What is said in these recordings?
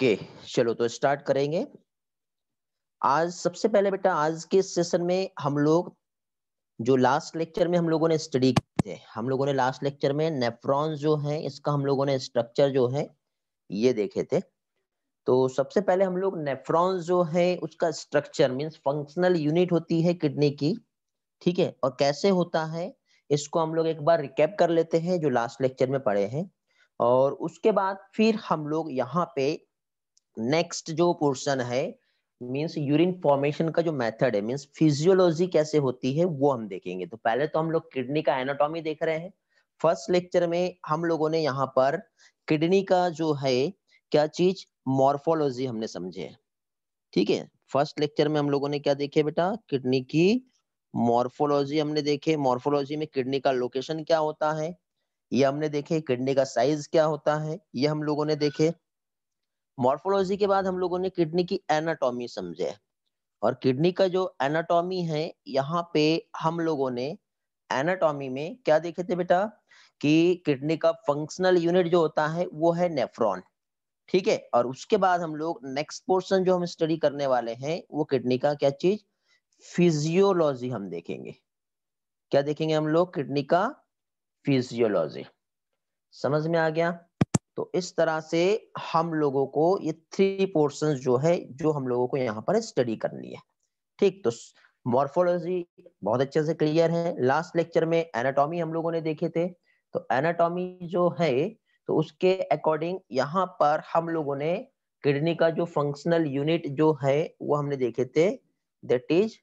Okay चलो तो start करेंगे आज सबसे पहले बेटा आज के सेशन में हम लोग जो लास्ट लेक्चर में हम लोगों ने स्टडी किए थे हम लोगों ने लास्ट लेक्चर में नेफ्रॉन्स जो है इसका हम लोगों ने स्ट्रक्चर जो है ये देखे थे तो सबसे पहले हम लोग नेफ्रॉन्स जो है उसका स्ट्रक्चर मीन्स फंक्शनल यूनिट होती है किडनी की ठीक है और कैसे होता है इसको हम लोग एक बार रिकैप कर लेते हैं जो लास्ट लेक्चर में पढ़े हैं और उसके बाद फिर हम लोग यहाँ पे नेक्स्ट जो पोर्शन है मीन्स यूरिन फॉर्मेशन का जो मेथड है मीन्स फिजियोलॉजी कैसे होती है वो हम देखेंगे तो पहले तो हम लोग किडनी का एनाटॉमी देख रहे हैं फर्स्ट लेक्चर में हम लोगों ने यहाँ पर किडनी का जो है क्या चीज मॉर्फोलॉजी हमने समझे ठीक है फर्स्ट लेक्चर में हम लोगों ने क्या देखे बेटा किडनी की मॉर्फोलॉजी हमने देखे मॉर्फोलॉजी में किडनी का लोकेशन क्या होता है ये हमने देखे किडनी का साइज क्या होता है ये हम लोगों ने देखे मॉर्फोलॉजी के बाद हम लोगों ने किडनी की एनाटॉमी समझे और किडनी का जो एनाटॉमी है यहाँ पे हम लोगों ने एनाटॉमी में क्या देखे थे बेटा कि किडनी का फंक्शनल यूनिट जो होता है वो है नेफ्रॉन ठीक है और उसके बाद हम लोग नेक्स्ट पोर्शन जो हम स्टडी करने वाले हैं वो किडनी का क्या चीज फिजियोलॉजी हम देखेंगे क्या देखेंगे हम लोग किडनी का फिजियोलॉजी समझ में आ गया तो इस तरह से हम लोगों को ये थ्री पोर्शन जो है जो हम लोगों को यहाँ पर स्टडी करनी है ठीक तो मॉर्फोलॉजी बहुत अच्छे से क्लियर है लास्ट लेक्चर में एनाटॉमी हम लोगों ने देखे थे तो एनाटॉमी जो है तो उसके अकॉर्डिंग यहाँ पर हम लोगों ने किडनी का जो फंक्शनल यूनिट जो है वो हमने देखे थे दैट इज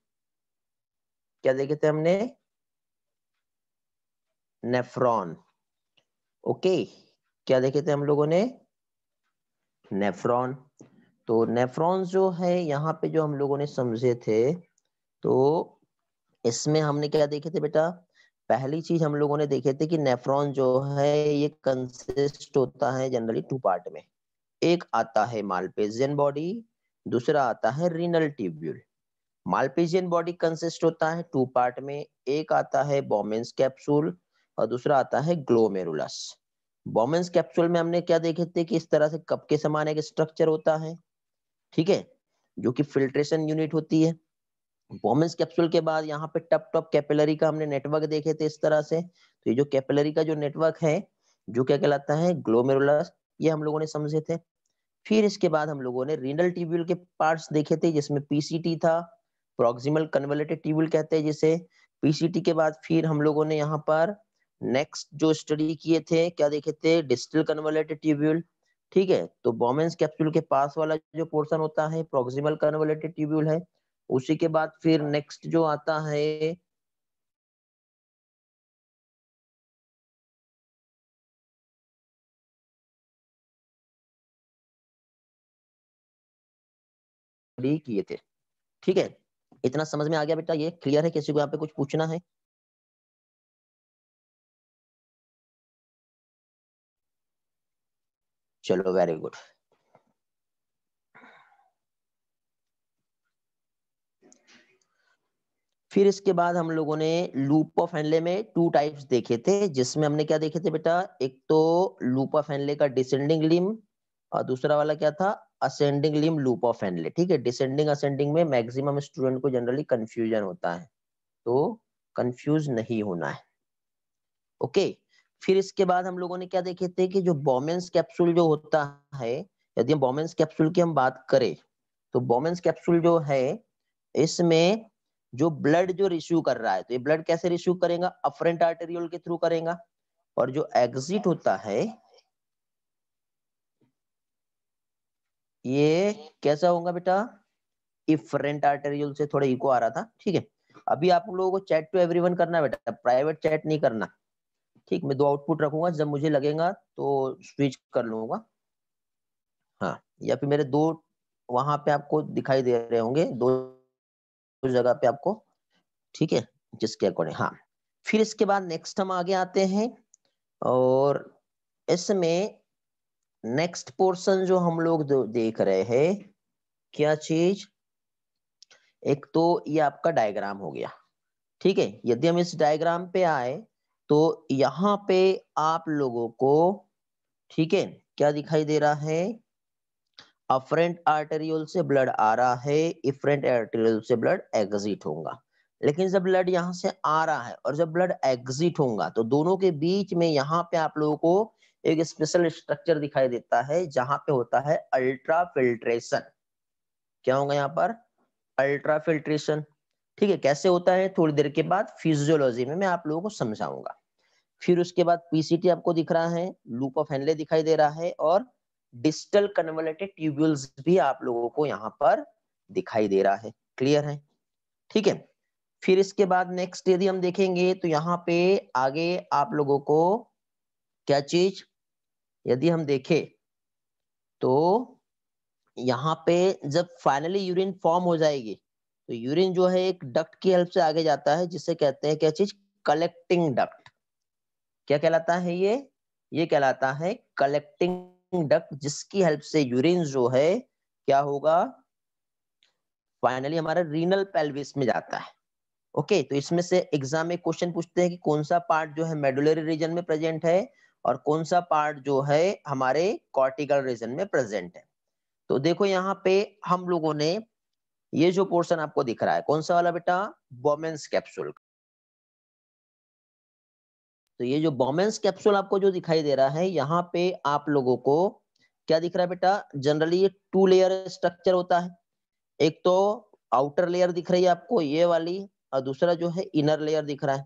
क्या देखे थे हमने नेफ्रॉन ओके okay. क्या देखे थे हम लोगों ने नेफ्रॉन तो नेफ्रॉन जो है यहाँ पे जो हम लोगों ने समझे थे तो इसमें हमने क्या देखे थे बेटा पहली चीज हम लोगों ने देखे थे कि नेफ्रॉन जो है ये कंसिस्ट होता है जनरली टू पार्ट में एक आता है मालपेजियन बॉडी दूसरा आता है renal tubule Malpighian body consist होता है टू पार्ट में एक आता है बॉमेंस कैप्सूल और दूसरा आता है ग्लोमेरुलस बॉमेंस कैप्सूल में हमने क्या देखे थे कि इस तरह से कप के समान एक स्ट्रक्चर होता है ठीक है जो कि फिल्ट्रेशन यूनिट होती है बॉमेंस कैप्सूल के बाद यहाँ पे टप टॉप कैपिलरी का हमने नेटवर्क देखे थे इस तरह से तो ये जो कैपिलरी का जो नेटवर्क है जो क्या कहलाता है ग्लोमेरुलस ये हम लोगों ने समझे थे फिर इसके बाद हम लोगों ने रीनल ट्यूब्यूल के पार्ट्स देखे थे जिसमें पीसीटी था प्रोक्सिमल कन्वर्टेड ट्यूब्यूल कहते हैं जिसे पीसीटी के बाद फिर हम लोगों ने यहाँ पर नेक्स्ट जो स्टडी किए थे क्या देखे थे डिस्टल कन्वर्टेड ट्यूब्यूल ठीक है तो बॉमेंस कैप्सूल के पास वाला जो पोर्शन होता है प्रोक्सिमल कन्वर्टेड ट्यूब्यूल है उसी के बाद फिर नेक्स्ट जो आता है किए थे ठीक है इतना समझ में आ गया बेटा ये क्लियर है किसी को यहाँ पे कुछ पूछना है चलो वेरी गुड फिर इसके बाद हम लोगों ने लूप ऑफ एनले में टू टाइप्स देखे थे जिसमें हमने क्या देखे थे बेटा एक तो लूप ऑफ एनले का डिसेंडिंग लिम और दूसरा वाला क्या था ascending limb loop of Henle ठीक है डिसेंडिंग असेंडिंग में मैक्सिमम स्टूडेंट को जनरली कंफ्यूजन होता है तो कंफ्यूज नहीं होना है ओके okay. फिर इसके बाद हम लोगों ने क्या देखे थे कि जो बॉमेंस कैप्सूल जो होता है यदि हम बॉमेंस कैप्सूल की हम बात करें तो बॉमेंस कैप्सूल जो है इसमें जो ब्लड जो रिस्यू कर रहा है तो ये ब्लड कैसे रिश्यू करेगा अफ्रंट आर्टेरियोल के थ्रू करेगा और जो एग्जिट होता है ये कैसा होगा बेटा इफरेंट आर्टेरियल से थोड़ा इको आ रहा था ठीक है अभी आप लोगों को चैट टू एवरीवन करना है बेटा प्राइवेट चैट नहीं करना ठीक मैं दो आउटपुट रखूंगा जब मुझे लगेगा तो स्विच कर लूंगा हाँ या फिर मेरे दो वहां पे आपको दिखाई दे रहे होंगे दो जगह पे आपको ठीक है जिसके अकॉर्डिंग हाँ फिर इसके बाद नेक्स्ट हम आगे आते हैं और इसमें नेक्स्ट पोर्शन जो हम लोग देख रहे हैं क्या चीज एक तो ये आपका डायग्राम हो गया ठीक है यदि हम इस डायग्राम पे आए तो यहाँ पे आप लोगों को ठीक है क्या दिखाई दे रहा है अफ्रेंट आर्टेरियोल से ब्लड आ रहा है इफ्रेंट आर्टेरियोल से ब्लड एग्जिट होगा लेकिन जब ब्लड यहाँ से आ रहा है और जब ब्लड एग्जिट होगा तो दोनों के बीच में यहाँ पे आप लोगों को एक स्पेशल स्ट्रक्चर दिखाई देता है जहां पे होता है अल्ट्रा फिल्ट्रेशन क्या होगा यहाँ पर अल्ट्रा फिल्ट्रेशन ठीक है कैसे होता है थोड़ी देर के बाद फिजियोलॉजी में मैं आप लोगों को समझाऊंगा फिर उसके बाद पीसीटी आपको दिख रहा है लूप ऑफ हेनले दिखाई दे रहा है और डिस्टल कन्वर्टेड ट्यूब्यूल्स भी आप लोगों को यहाँ पर दिखाई दे रहा है क्लियर है ठीक है फिर इसके बाद नेक्स्ट यदि हम देखेंगे तो यहाँ पे आगे आप लोगों को क्या चीज यदि हम देखें तो यहाँ पे जब फाइनली यूरिन फॉर्म हो जाएगी तो यूरिन जो है एक डक्ट की हेल्प से आगे जाता है जिसे कहते हैं क्या चीज कलेक्टिंग डक्ट क्या कहलाता है ये ये कहलाता है कलेक्टिंग डक्ट जिसकी हेल्प से यूरिन जो है क्या होगा फाइनली हमारा रीनल पेल्विस में जाता है ओके तो इसमें से एग्जाम में क्वेश्चन पूछते हैं कि कौन सा पार्ट जो है मेडुलरी रीजन में प्रेजेंट है और कौन सा पार्ट जो है हमारे कॉर्टिकल रीजन में प्रेजेंट है तो देखो यहाँ पे हम लोगों ने ये जो पोर्शन आपको दिख रहा है कौन सा वाला बेटा बॉमेंस कैप्सूल तो ये जो बॉमेंस कैप्सूल आपको जो दिखाई दे रहा है यहाँ पे आप लोगों को क्या दिख रहा है बेटा जनरली ये टू लेयर स्ट्रक्चर होता है एक तो आउटर लेयर दिख रही है आपको ये वाली और दूसरा जो है इनर लेयर दिख रहा है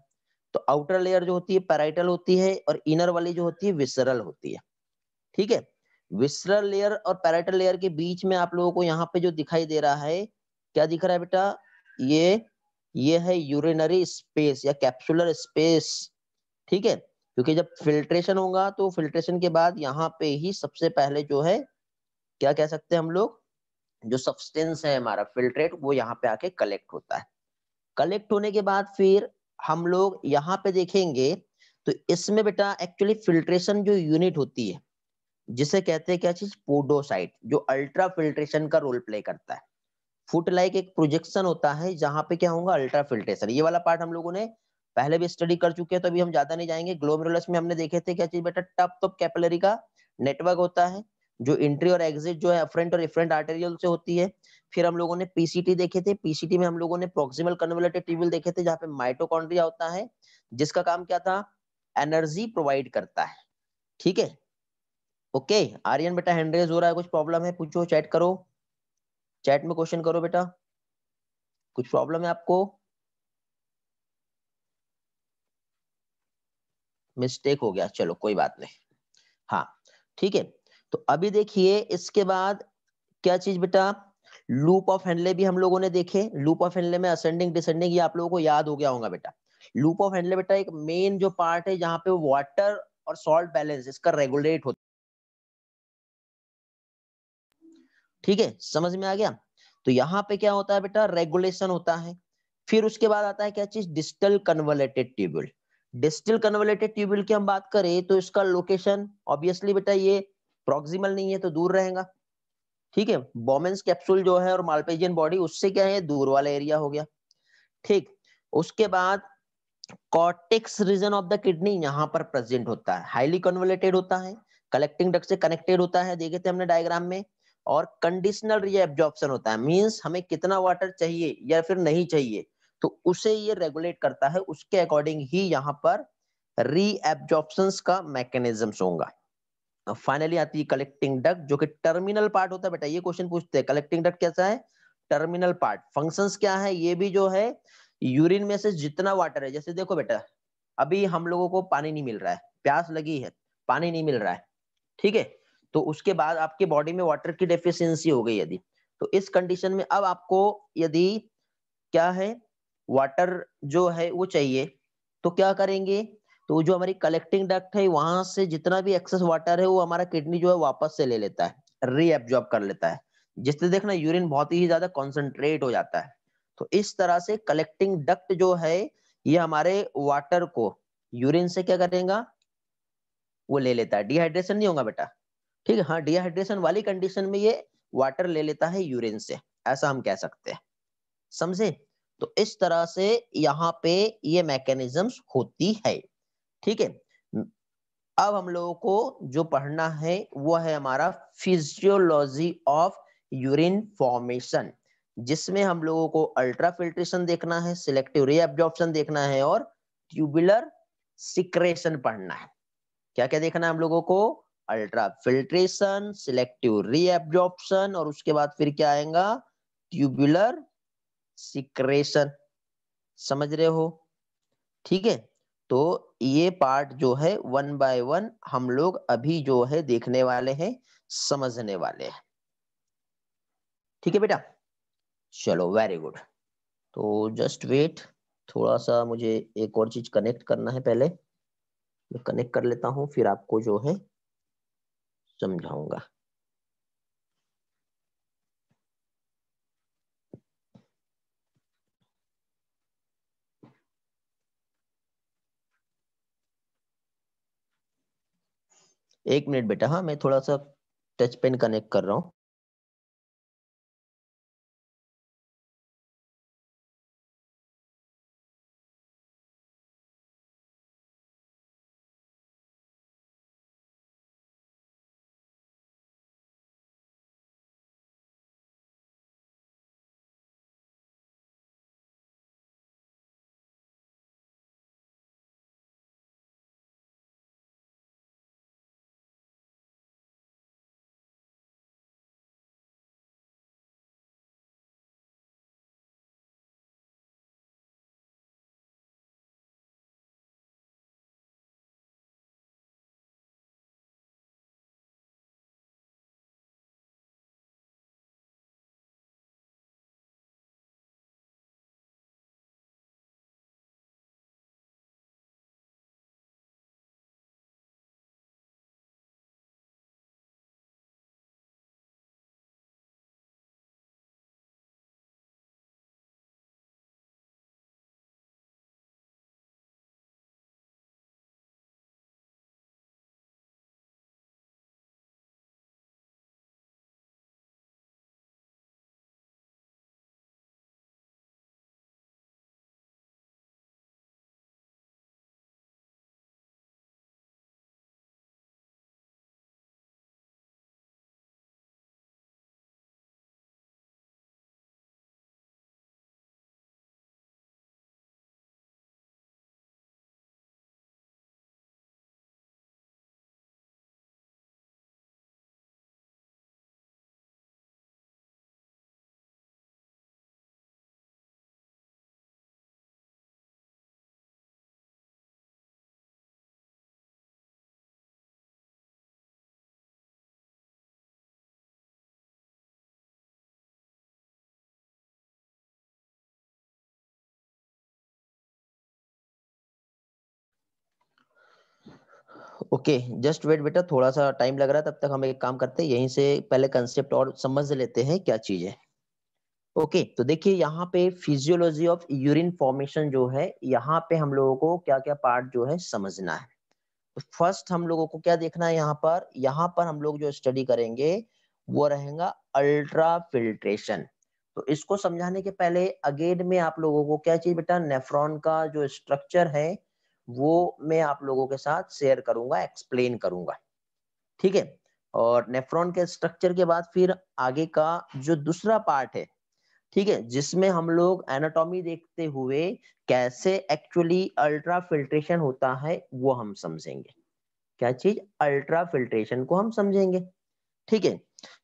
तो आउटर लेयर जो होती है पैराइटल होती है और इनर वाली जो होती है विसरल होती है ठीक है विसरल लेयर और पैराइटल लेयर के बीच में आप लोगों को यहाँ पे जो दिखाई दे रहा है क्या दिख रहा है बेटा ये ये है यूरिनरी स्पेस या कैप्सुलर स्पेस ठीक है क्योंकि जब फिल्ट्रेशन होगा तो फिल्ट्रेशन के बाद यहाँ पे ही सबसे पहले जो है क्या कह सकते हैं हम लोग जो सब्सटेंस है हमारा फिल्ट्रेट वो यहाँ पे आके कलेक्ट होता है कलेक्ट होने के बाद फिर हम लोग यहाँ पे देखेंगे तो इसमें बेटा एक्चुअली फिल्ट्रेशन जो यूनिट होती है जिसे कहते हैं क्या चीज पोडोसाइट जो अल्ट्रा फिल्ट्रेशन का रोल प्ले करता है फुट लाइक एक प्रोजेक्शन होता है जहां पे क्या होगा अल्ट्रा फिल्ट्रेशन ये वाला पार्ट हम लोगों ने पहले भी स्टडी कर चुके हैं तो अभी हम ज्यादा नहीं जाएंगे ग्लोमेरुलस में हमने देखे थे क्या चीज बेटा टप टप तो कैपिलरी का नेटवर्क होता है जो एंट्री और एग्जिट जो है अफ्रंट और इफ्रंट आर्टेरियल से होती है फिर हम लोगों ने पीसीटी देखे थे पीसीटी में हम लोगों ने प्रोक्सिमल कन्वर्टेड ट्यूबल देखे थे जहाँ पे माइटोकॉन्ड्रिया होता है जिसका काम क्या था एनर्जी प्रोवाइड करता है ठीक है ओके आर्यन बेटा हैंड रेज हो रहा है कुछ प्रॉब्लम है पूछो चैट करो चैट में क्वेश्चन करो बेटा कुछ प्रॉब्लम है आपको मिस्टेक हो गया चलो कोई बात नहीं हाँ ठीक है तो अभी देखिए इसके बाद क्या चीज बेटा लूप ऑफ हैंडले भी हम लोगों ने देखे लूप ऑफ हैंडले में असेंडिंग डिसेंडिंग ये आप लोगों को याद हो गया होगा बेटा लूप ऑफ हैंडले बेटा एक मेन जो पार्ट है जहां पे वाटर और सॉल्ट बैलेंस इसका रेगुलेट होता ठीक है समझ में आ गया तो यहाँ पे क्या होता है बेटा रेगुलेशन होता है फिर उसके बाद आता है क्या चीज distal convoluted tubule distal convoluted tubule की हम बात करें तो इसका लोकेशन ऑब्वियसली बेटा ये प्रोक्सिमल नहीं है तो दूर रहेगा ठीक है बोमेंस कैप्सूल जो है और मालपेजियन बॉडी उससे क्या है दूर वाला एरिया हो गया ठीक उसके बाद cortex region of the kidney यहाँ पर प्रेजेंट होता है हाईली कन्वर्टेड होता है कलेक्टिंग डक्ट से कनेक्टेड होता है देखे थे हमने डायग्राम में और कंडीशनल रीएब्जॉर्प्शन होता है मींस हमें कितना वाटर चाहिए या फिर नहीं चाहिए तो उसे ये रेगुलेट करता है उसके अकॉर्डिंग ही यहाँ पर रीएब्जॉर्प्शन का मैकेनिज्म होगा फाइनली आती है कलेक्टिंग डक जो कि टर्मिनल पार्ट होता है बेटा ये क्वेश्चन पूछते हैं कलेक्टिंग डक कैसा है टर्मिनल पार्ट फंक्शन क्या है ये भी जो है यूरिन में से जितना वाटर है जैसे देखो बेटा अभी हम लोगों को पानी नहीं मिल रहा है प्यास लगी है पानी नहीं मिल रहा है ठीक है तो उसके बाद आपके बॉडी में वाटर की डेफिशिएंसी हो गई यदि तो इस कंडीशन में अब आपको यदि क्या है वाटर जो है वो चाहिए तो क्या करेंगे तो जो हमारी कलेक्टिंग डक्ट है वहां से जितना भी एक्सेस वाटर है वो हमारा किडनी जो है वापस से ले लेता है रीएब्जॉर्ब कर लेता है जिससे देखना यूरिन बहुत ही ज्यादा कॉन्सेंट्रेट हो जाता है तो इस तरह से कलेक्टिंग डक्ट जो है ये हमारे वाटर को यूरिन से क्या करेगा वो ले लेता है डिहाइड्रेशन नहीं होगा बेटा ठीक है हाँ डिहाइड्रेशन वाली कंडीशन में ये वाटर ले लेता है यूरिन से ऐसा हम कह सकते हैं समझे तो इस तरह से यहाँ पे ये मैकेनिज्म होती है ठीक है अब हम लोगों को जो पढ़ना है वो है हमारा फिजियोलॉजी ऑफ यूरिन फॉर्मेशन जिसमें हम लोगों को अल्ट्रा फिल्ट्रेशन देखना है सिलेक्टिव रे एब्जॉर्प्शन देखना है और ट्यूबुलर सिक्रेशन पढ़ना है क्या क्या देखना है हम लोगों को अल्ट्रा फिल्ट्रेशन सिलेक्टिव रीएब्जॉर्प्शन और उसके बाद फिर क्या आएगा ट्यूबुलर सिक्रेशन समझ रहे हो ठीक है तो ये पार्ट जो है वन बाय वन हम लोग अभी जो है देखने वाले हैं समझने वाले हैं ठीक है बेटा चलो वेरी गुड तो जस्ट वेट थोड़ा सा मुझे एक और चीज कनेक्ट करना है पहले मैं कनेक्ट कर लेता हूँ फिर आपको जो है समझाऊंगा एक मिनट बेटा हाँ मैं थोड़ा सा टच पेन कनेक्ट कर रहा हूं ओके जस्ट वेट बेटा थोड़ा सा टाइम लग रहा है तब तक हम एक काम करते हैं यहीं से पहले कंसेप्ट और समझ लेते हैं क्या चीज है ओके okay, तो देखिए यहाँ पे फिजियोलॉजी ऑफ यूरिन फॉर्मेशन जो है यहाँ पे हम लोगों को क्या क्या पार्ट जो है समझना है फर्स्ट तो हम लोगों को क्या देखना है यहाँ पर यहाँ पर हम लोग जो स्टडी करेंगे वो रहेगा अल्ट्रा फिल्ट्रेशन तो इसको समझाने के पहले अगेन में आप लोगों को क्या चीज बेटा नेफ्रॉन का जो स्ट्रक्चर है वो मैं आप लोगों के साथ शेयर करूंगा एक्सप्लेन करूंगा ठीक है और नेफ्रॉन के स्ट्रक्चर के बाद फिर आगे का जो दूसरा पार्ट है ठीक है जिसमें हम लोग एनाटॉमी देखते हुए कैसे एक्चुअली अल्ट्रा फिल्ट्रेशन होता है वो हम समझेंगे क्या चीज अल्ट्रा फिल्ट्रेशन को हम समझेंगे ठीक है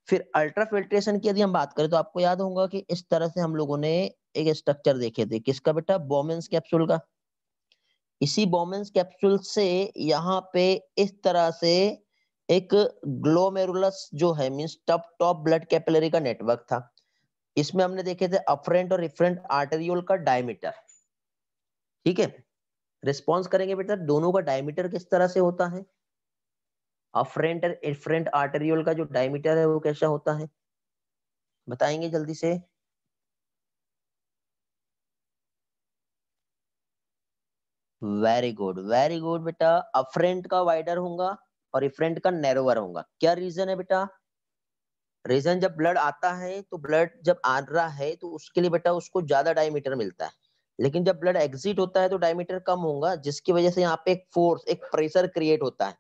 फिर अल्ट्रा फिल्ट्रेशन की यदि हम बात करें तो आपको याद होगा कि इस तरह से हम लोगों ने एक स्ट्रक्चर देखे थे किसका बेटा बोमेंस कैप्सूल का इसी बोमेंस कैप्सूल से यहाँ पे इस तरह से एक ग्लोमेरुलस जो है means top top blood capillary का नेटवर्क था इसमें हमने देखे थे अफ्रेंट और रिफ्रेंट आर्टेरियोल का डायमीटर ठीक है रिस्पॉन्स करेंगे बेटा दोनों का डायमीटर किस तरह से होता है अफ्रेंट और इफ्रेंट आर्टेरियोल का जो डायमीटर है वो कैसा होता है बताएंगे जल्दी से वेरी गुड वेरी गुड बेटा अफ्रेंट का वाइडर होगा और इफ्रेंट का नैरोवर होगा क्या रीजन है बेटा रीजन जब ब्लड आता है तो ब्लड जब आ रहा है तो उसके लिए बेटा उसको ज्यादा डायमीटर मिलता है लेकिन जब ब्लड एग्जिट होता है तो डायमीटर कम होगा जिसकी वजह से यहाँ पे एक फोर्स एक प्रेशर क्रिएट होता है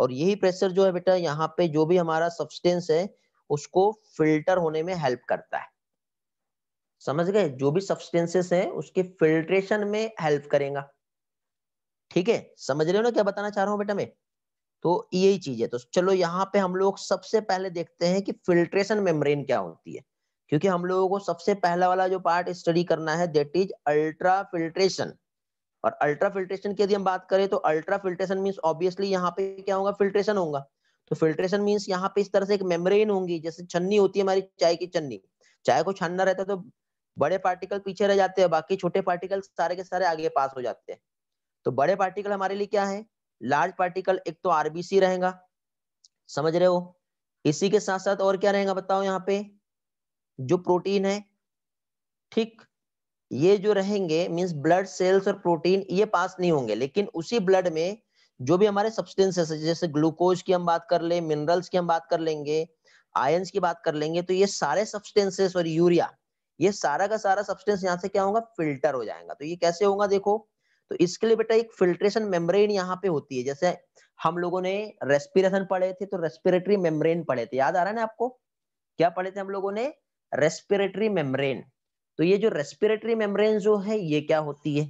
और यही प्रेशर जो है बेटा यहाँ पे जो भी हमारा सब्सटेंस है उसको फिल्टर होने में हेल्प करता है समझ गए जो भी सब्सटेंसेस है उसके फिल्ट्रेशन में हेल्प करेगा ठीक है समझ रहे हो ना क्या बताना चाह रहा हूँ बेटा मैं तो यही चीज है तो चलो यहाँ पे हम लोग सबसे पहले देखते हैं कि फिल्ट्रेशन मेम्ब्रेन क्या होती है क्योंकि हम लोगों को सबसे पहला वाला जो पार्ट स्टडी करना है दैट इज अल्ट्रा फिल्ट्रेशन और अल्ट्रा फिल्ट्रेशन की यदि हम बात करें तो अल्ट्रा फिल्ट्रेशन मीन्स ऑब्वियसली यहाँ पे क्या होगा फिल्ट्रेशन होगा तो फिल्ट्रेशन मीन्स यहाँ पे इस तरह से एक मेम्ब्रेन होंगी जैसे छन्नी होती है हमारी चाय की छन्नी चाय को छानना रहता है तो बड़े पार्टिकल पीछे रह जाते हैं बाकी छोटे पार्टिकल सारे के सारे आगे पास हो जाते हैं तो बड़े पार्टिकल हमारे लिए क्या है लार्ज पार्टिकल एक तो आरबीसी रहेगा समझ रहे हो इसी के साथ साथ और क्या रहेगा बताओ यहाँ पे जो प्रोटीन है ठीक ये जो रहेंगे मीन्स ब्लड सेल्स और प्रोटीन ये पास नहीं होंगे लेकिन उसी ब्लड में जो भी हमारे सब्सटेंसेस जैसे ग्लूकोज की हम बात कर ले मिनरल्स की हम बात कर लेंगे आयंस की बात कर लेंगे तो ये सारे सब्सटेंसेस और यूरिया ये सारा का सारा सब्सटेंस यहाँ से क्या होगा फिल्टर हो जाएगा तो ये कैसे होगा देखो तो इसके लिए बेटा एक फिल्ट्रेशन मेम्ब्रेन यहाँ पे होती है जैसे हम लोगों ने रेस्पिरेशन पढ़े थे तो रेस्पिरेटरी मेम्ब्रेन पढ़े थे याद आ रहा है ना आपको क्या पढ़े थे हम लोगों ने रेस्पिरेटरी मेम्ब्रेन तो ये जो रेस्पिरेटरी मेम्ब्रेन जो है ये क्या होती है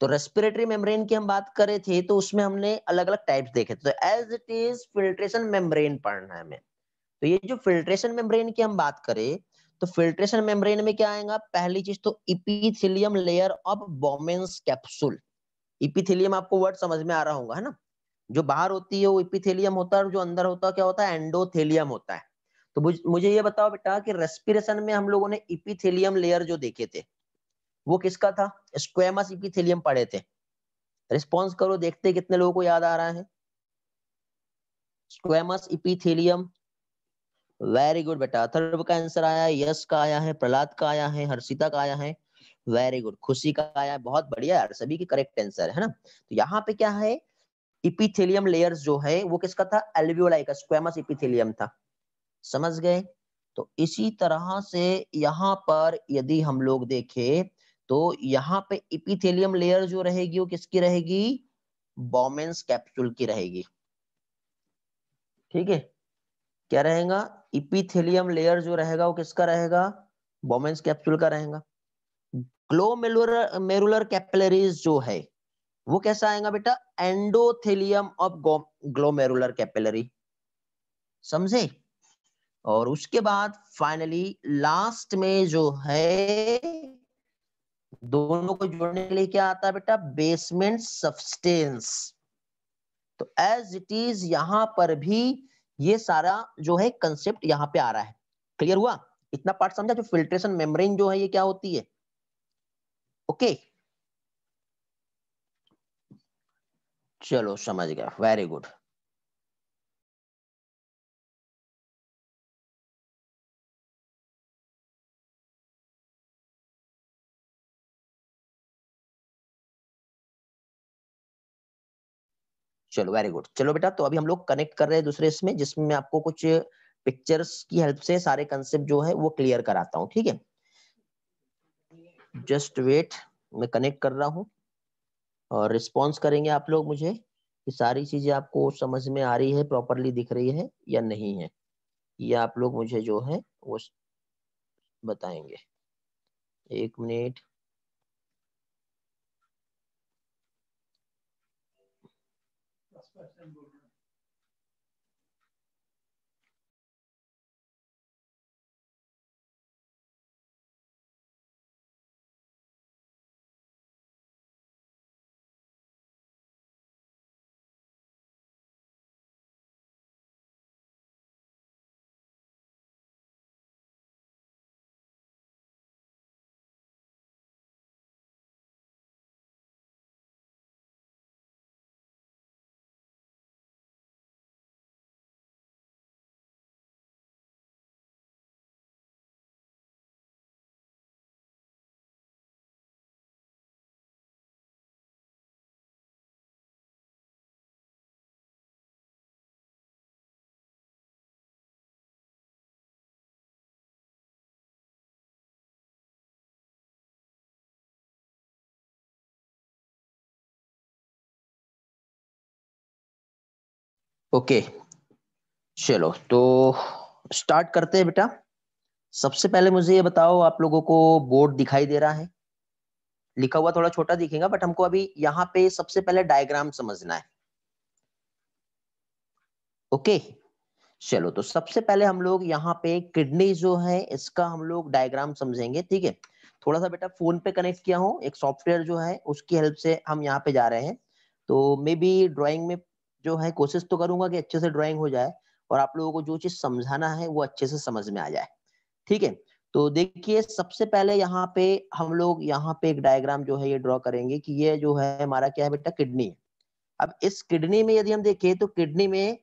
तो रेस्पिरेटरी मेम्ब्रेन की हम बात करे थे तो उसमें हमने अलग अलग टाइप्स देखे थे तो as it is filtration membrane पढ़ना है हमें तो ये जो फिल्ट्रेशन मेम्ब्रेन की हम बात करें तो फिल्ट्रेशन मेम्ब्रेन में क्या आएगा पहली चीज तो epithelium layer of Bowman's capsule epithelium आपको वर्ड समझ में आ रहा होगा है ना जो बाहर होती है वो इपिथिलियम होता है और जो अंदर होता है क्या होता है एंडोथेलियम होता है तो मुझे ये बताओ बेटा कि रेस्पिरेशन में हम लोगों ने इपिथिलियम लेयर जो देखे थे वो किसका था स्क्वेमस इपिथिलियम पढ़े थे रिस्पॉन्स करो देखते कितने लोगों को याद आ रहा है स्क्वेमस इपिथिलियम वेरी गुड बेटा अथर्व का आंसर आया है यश का आया है प्रहलाद का आया है हर्षिता का आया है वेरी गुड खुशी का आया है बहुत बढ़िया यार सभी के करेक्ट आंसर है ना तो यहाँ पे क्या है इपिथेलियम लेयर्स जो है वो किसका था एल्वियोलाई का स्क्वेमस इपिथेलियम था समझ गए तो इसी तरह से यहाँ पर यदि हम लोग देखें तो यहाँ पे इपिथेलियम लेयर जो रहेगी वो किसकी रहेगी बॉमेंस कैप्सूल की रहेगी ठीक है क्या रहेगा इपिथेलियम लेयर जो रहेगा वो किसका रहेगा बोमेंस कैप्सूल का रहेगा ग्लो मेरुलर मेरुलर कैपिलरीज जो है वो कैसा आएगा बेटा एंडोथेलियम ऑफ ग्लोमेरुलर कैपिलरी समझे और उसके बाद फाइनली लास्ट में जो है दोनों को जोड़ने के लिए क्या आता है बेटा बेसमेंट सब्सटेंस तो एज इट इज यहां पर भी ये सारा जो है कंसेप्ट यहाँ पे आ रहा है क्लियर हुआ इतना पार्ट समझा जो फिल्ट्रेशन मेम्ब्रेन जो है ये क्या होती है ओके चलो समझ गया वेरी गुड चलो वेरी गुड चलो बेटा तो अभी हम लोग कनेक्ट कर रहे हैं दूसरे इसमें जिसमें मैं आपको कुछ पिक्चर्स की हेल्प से सारे कंसेप्ट जो है वो क्लियर कराता हूँ ठीक है जस्ट वेट मैं कनेक्ट कर रहा हूँ और रिस्पॉन्स करेंगे आप लोग मुझे कि सारी चीजें आपको समझ में आ रही है प्रॉपरली दिख रही है या नहीं है ये आप लोग मुझे जो है वो बताएंगे एक मिनट Gracias. ओके चलो तो स्टार्ट करते हैं बेटा सबसे पहले मुझे ये बताओ आप लोगों को बोर्ड दिखाई दे रहा है लिखा हुआ थोड़ा छोटा दिखेगा बट हमको अभी यहाँ पे सबसे पहले डायग्राम समझना है ओके चलो तो सबसे पहले हम लोग यहाँ पे किडनी जो है इसका हम लोग डायग्राम समझेंगे ठीक है थोड़ा सा बेटा फोन पे कनेक्ट किया हूँ एक सॉफ्टवेयर जो है उसकी हेल्प से हम यहाँ पे जा रहे हैं तो मे बी ड्रॉइंग में जो है कोशिश तो करूंगा कि अच्छे से ड्राइंग हो जाए और आप लोगों को जो चीज समझाना है वो अच्छे से समझ में आ जाए ठीक है तो देखिए सबसे पहले यहाँ पे हम लोग यहाँ पे एक डायग्राम जो है ये ड्रॉ करेंगे कि ये जो है हमारा क्या है बेटा किडनी है अब इस किडनी में यदि हम देखें तो किडनी में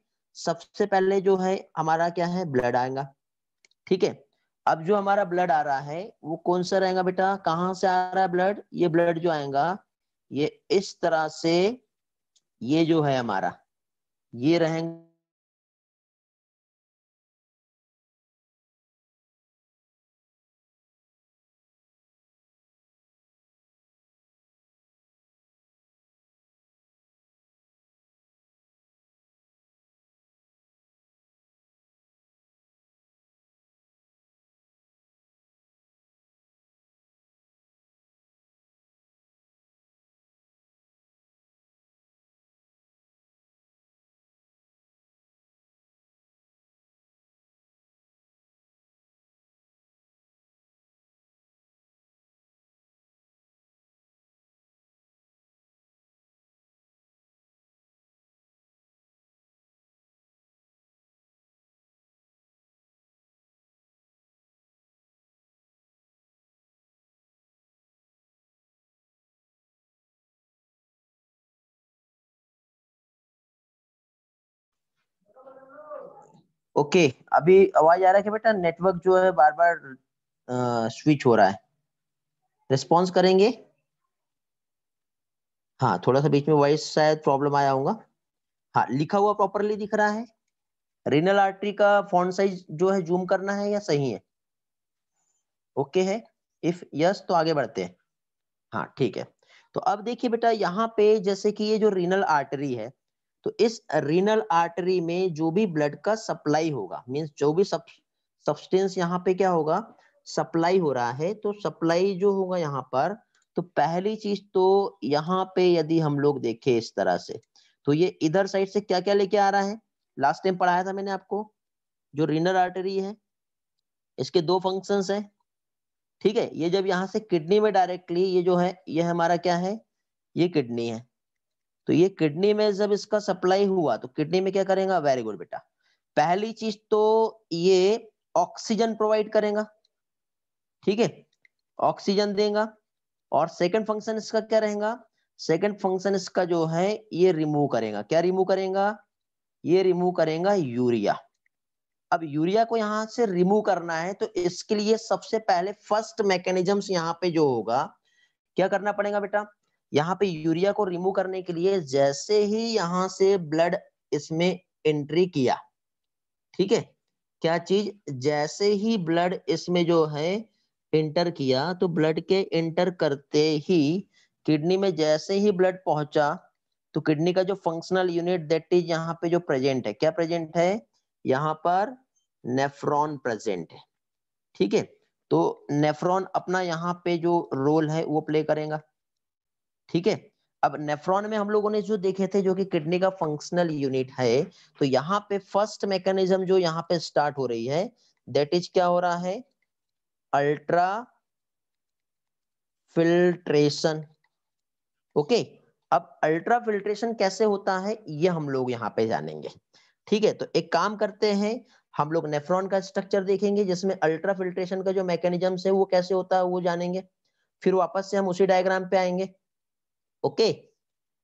सबसे पहले जो है हमारा क्या है ब्लड आएगा ठीक है अब जो हमारा ब्लड आ रहा है वो कौन सा रहेगा बेटा कहाँ से आ रहा है ब्लड ये ब्लड जो आएगा ये इस तरह से ये जो है हमारा ये रहेंगे ओके अभी आवाज आ रहा है कि बेटा नेटवर्क जो है बार बार स्विच हो रहा है रिस्पॉन्स करेंगे हाँ थोड़ा सा बीच में वॉइस शायद प्रॉब्लम आया होगा हाँ लिखा हुआ प्रॉपरली दिख रहा है रिनल आर्टरी का फोन साइज जो है जूम करना है या सही है ओके okay है इफ यस तो आगे बढ़ते हैं हाँ ठीक है तो अब देखिए बेटा यहाँ पे जैसे कि ये जो रिनल आर्टरी है तो इस रीनल आर्टरी में जो भी ब्लड का सप्लाई होगा मीन्स जो भी सब्सटेंस यहाँ पे क्या होगा सप्लाई हो रहा है तो सप्लाई जो होगा यहाँ पर तो पहली चीज तो यहाँ पे यदि हम लोग देखें इस तरह से तो ये इधर साइड से क्या क्या लेके आ रहा है लास्ट टाइम पढ़ाया था मैंने आपको जो रीनल आर्टरी है इसके दो फंक्शन है ठीक है ये जब यहाँ से किडनी में डायरेक्टली ये जो है ये हमारा क्या है ये किडनी है तो ये किडनी में जब इसका सप्लाई हुआ तो किडनी में क्या करेगा वेरी गुड बेटा पहली चीज तो ये ऑक्सीजन प्रोवाइड करेगा ठीक है ऑक्सीजन देगा और सेकंड फंक्शन इसका क्या रहेगा सेकंड फंक्शन इसका जो है ये रिमूव करेगा क्या रिमूव करेगा ये रिमूव करेगा यूरिया अब यूरिया को यहां से रिमूव करना है तो इसके लिए सबसे पहले फर्स्ट मैकेनिज्म यहाँ पे जो होगा क्या करना पड़ेगा बेटा यहाँ पे यूरिया को रिमूव करने के लिए जैसे ही यहाँ से ब्लड इसमें एंट्री किया ठीक है क्या चीज जैसे ही ब्लड इसमें जो है एंटर किया तो ब्लड के एंटर करते ही किडनी में जैसे ही ब्लड पहुंचा तो किडनी का जो फंक्शनल यूनिट दैट इज यहाँ पे जो प्रेजेंट है क्या प्रेजेंट है यहाँ पर नेफ्रॉन प्रेजेंट है ठीक है तो नेफ्रॉन अपना यहाँ पे जो रोल है वो प्ले करेगा ठीक है अब नेफ्रॉन में हम लोगों ने जो देखे थे जो कि किडनी का फंक्शनल यूनिट है तो यहाँ पे फर्स्ट मैकेनिज्म जो यहाँ पे स्टार्ट हो रही है दैट इज क्या हो रहा है अल्ट्रा फिल्ट्रेशन ओके अब अल्ट्रा फिल्ट्रेशन कैसे होता है ये हम लोग यहाँ पे जानेंगे ठीक है तो एक काम करते हैं हम लोग नेफ्रॉन का स्ट्रक्चर देखेंगे जिसमें अल्ट्रा फिल्ट्रेशन का जो मैकेनिज्म है वो कैसे होता है वो जानेंगे फिर वापस से हम उसी डायग्राम पे आएंगे ओके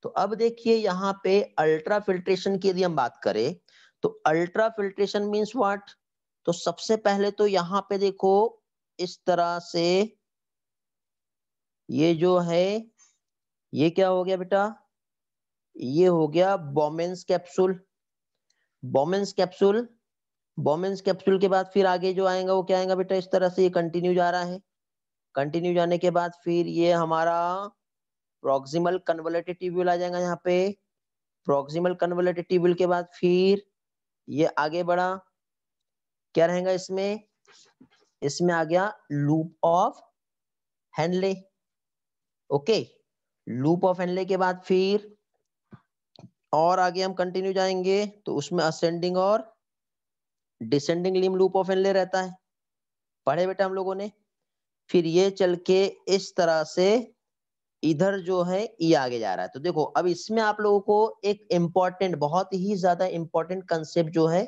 तो अब देखिए यहाँ पे अल्ट्रा फिल्ट्रेशन की यदि हम बात करें तो अल्ट्रा फिल्ट्रेशन मीन्स वाट तो सबसे पहले तो यहाँ पे देखो इस तरह से ये जो है ये क्या हो गया बेटा ये हो गया Bowman's capsule Bowman's capsule Bowman's capsule के बाद फिर आगे जो आएगा वो क्या आएगा बेटा इस तरह से ये कंटिन्यू जा रहा है कंटिन्यू जाने के बाद फिर ये हमारा प्रोक्सिमल कन्वर्टेड ट्यूब्यूल आ जाएगा यहाँ पे प्रोक्सिमल कन्वर्टेड ट्यूब्यूल के बाद फिर ये आगे बढ़ा क्या रहेगा इसमें इसमें आ गया loop of Henle okay loop of Henle के बाद फिर और आगे हम कंटिन्यू जाएंगे तो उसमें असेंडिंग और descending limb loop of Henle रहता है पढ़े बेटा हम लोगों ने फिर ये चल के इस तरह से इधर जो है ये आगे जा रहा है तो देखो अब इसमें आप लोगों को एक इम्पॉर्टेंट बहुत ही ज्यादा इम्पोर्टेंट कंसेप्ट जो है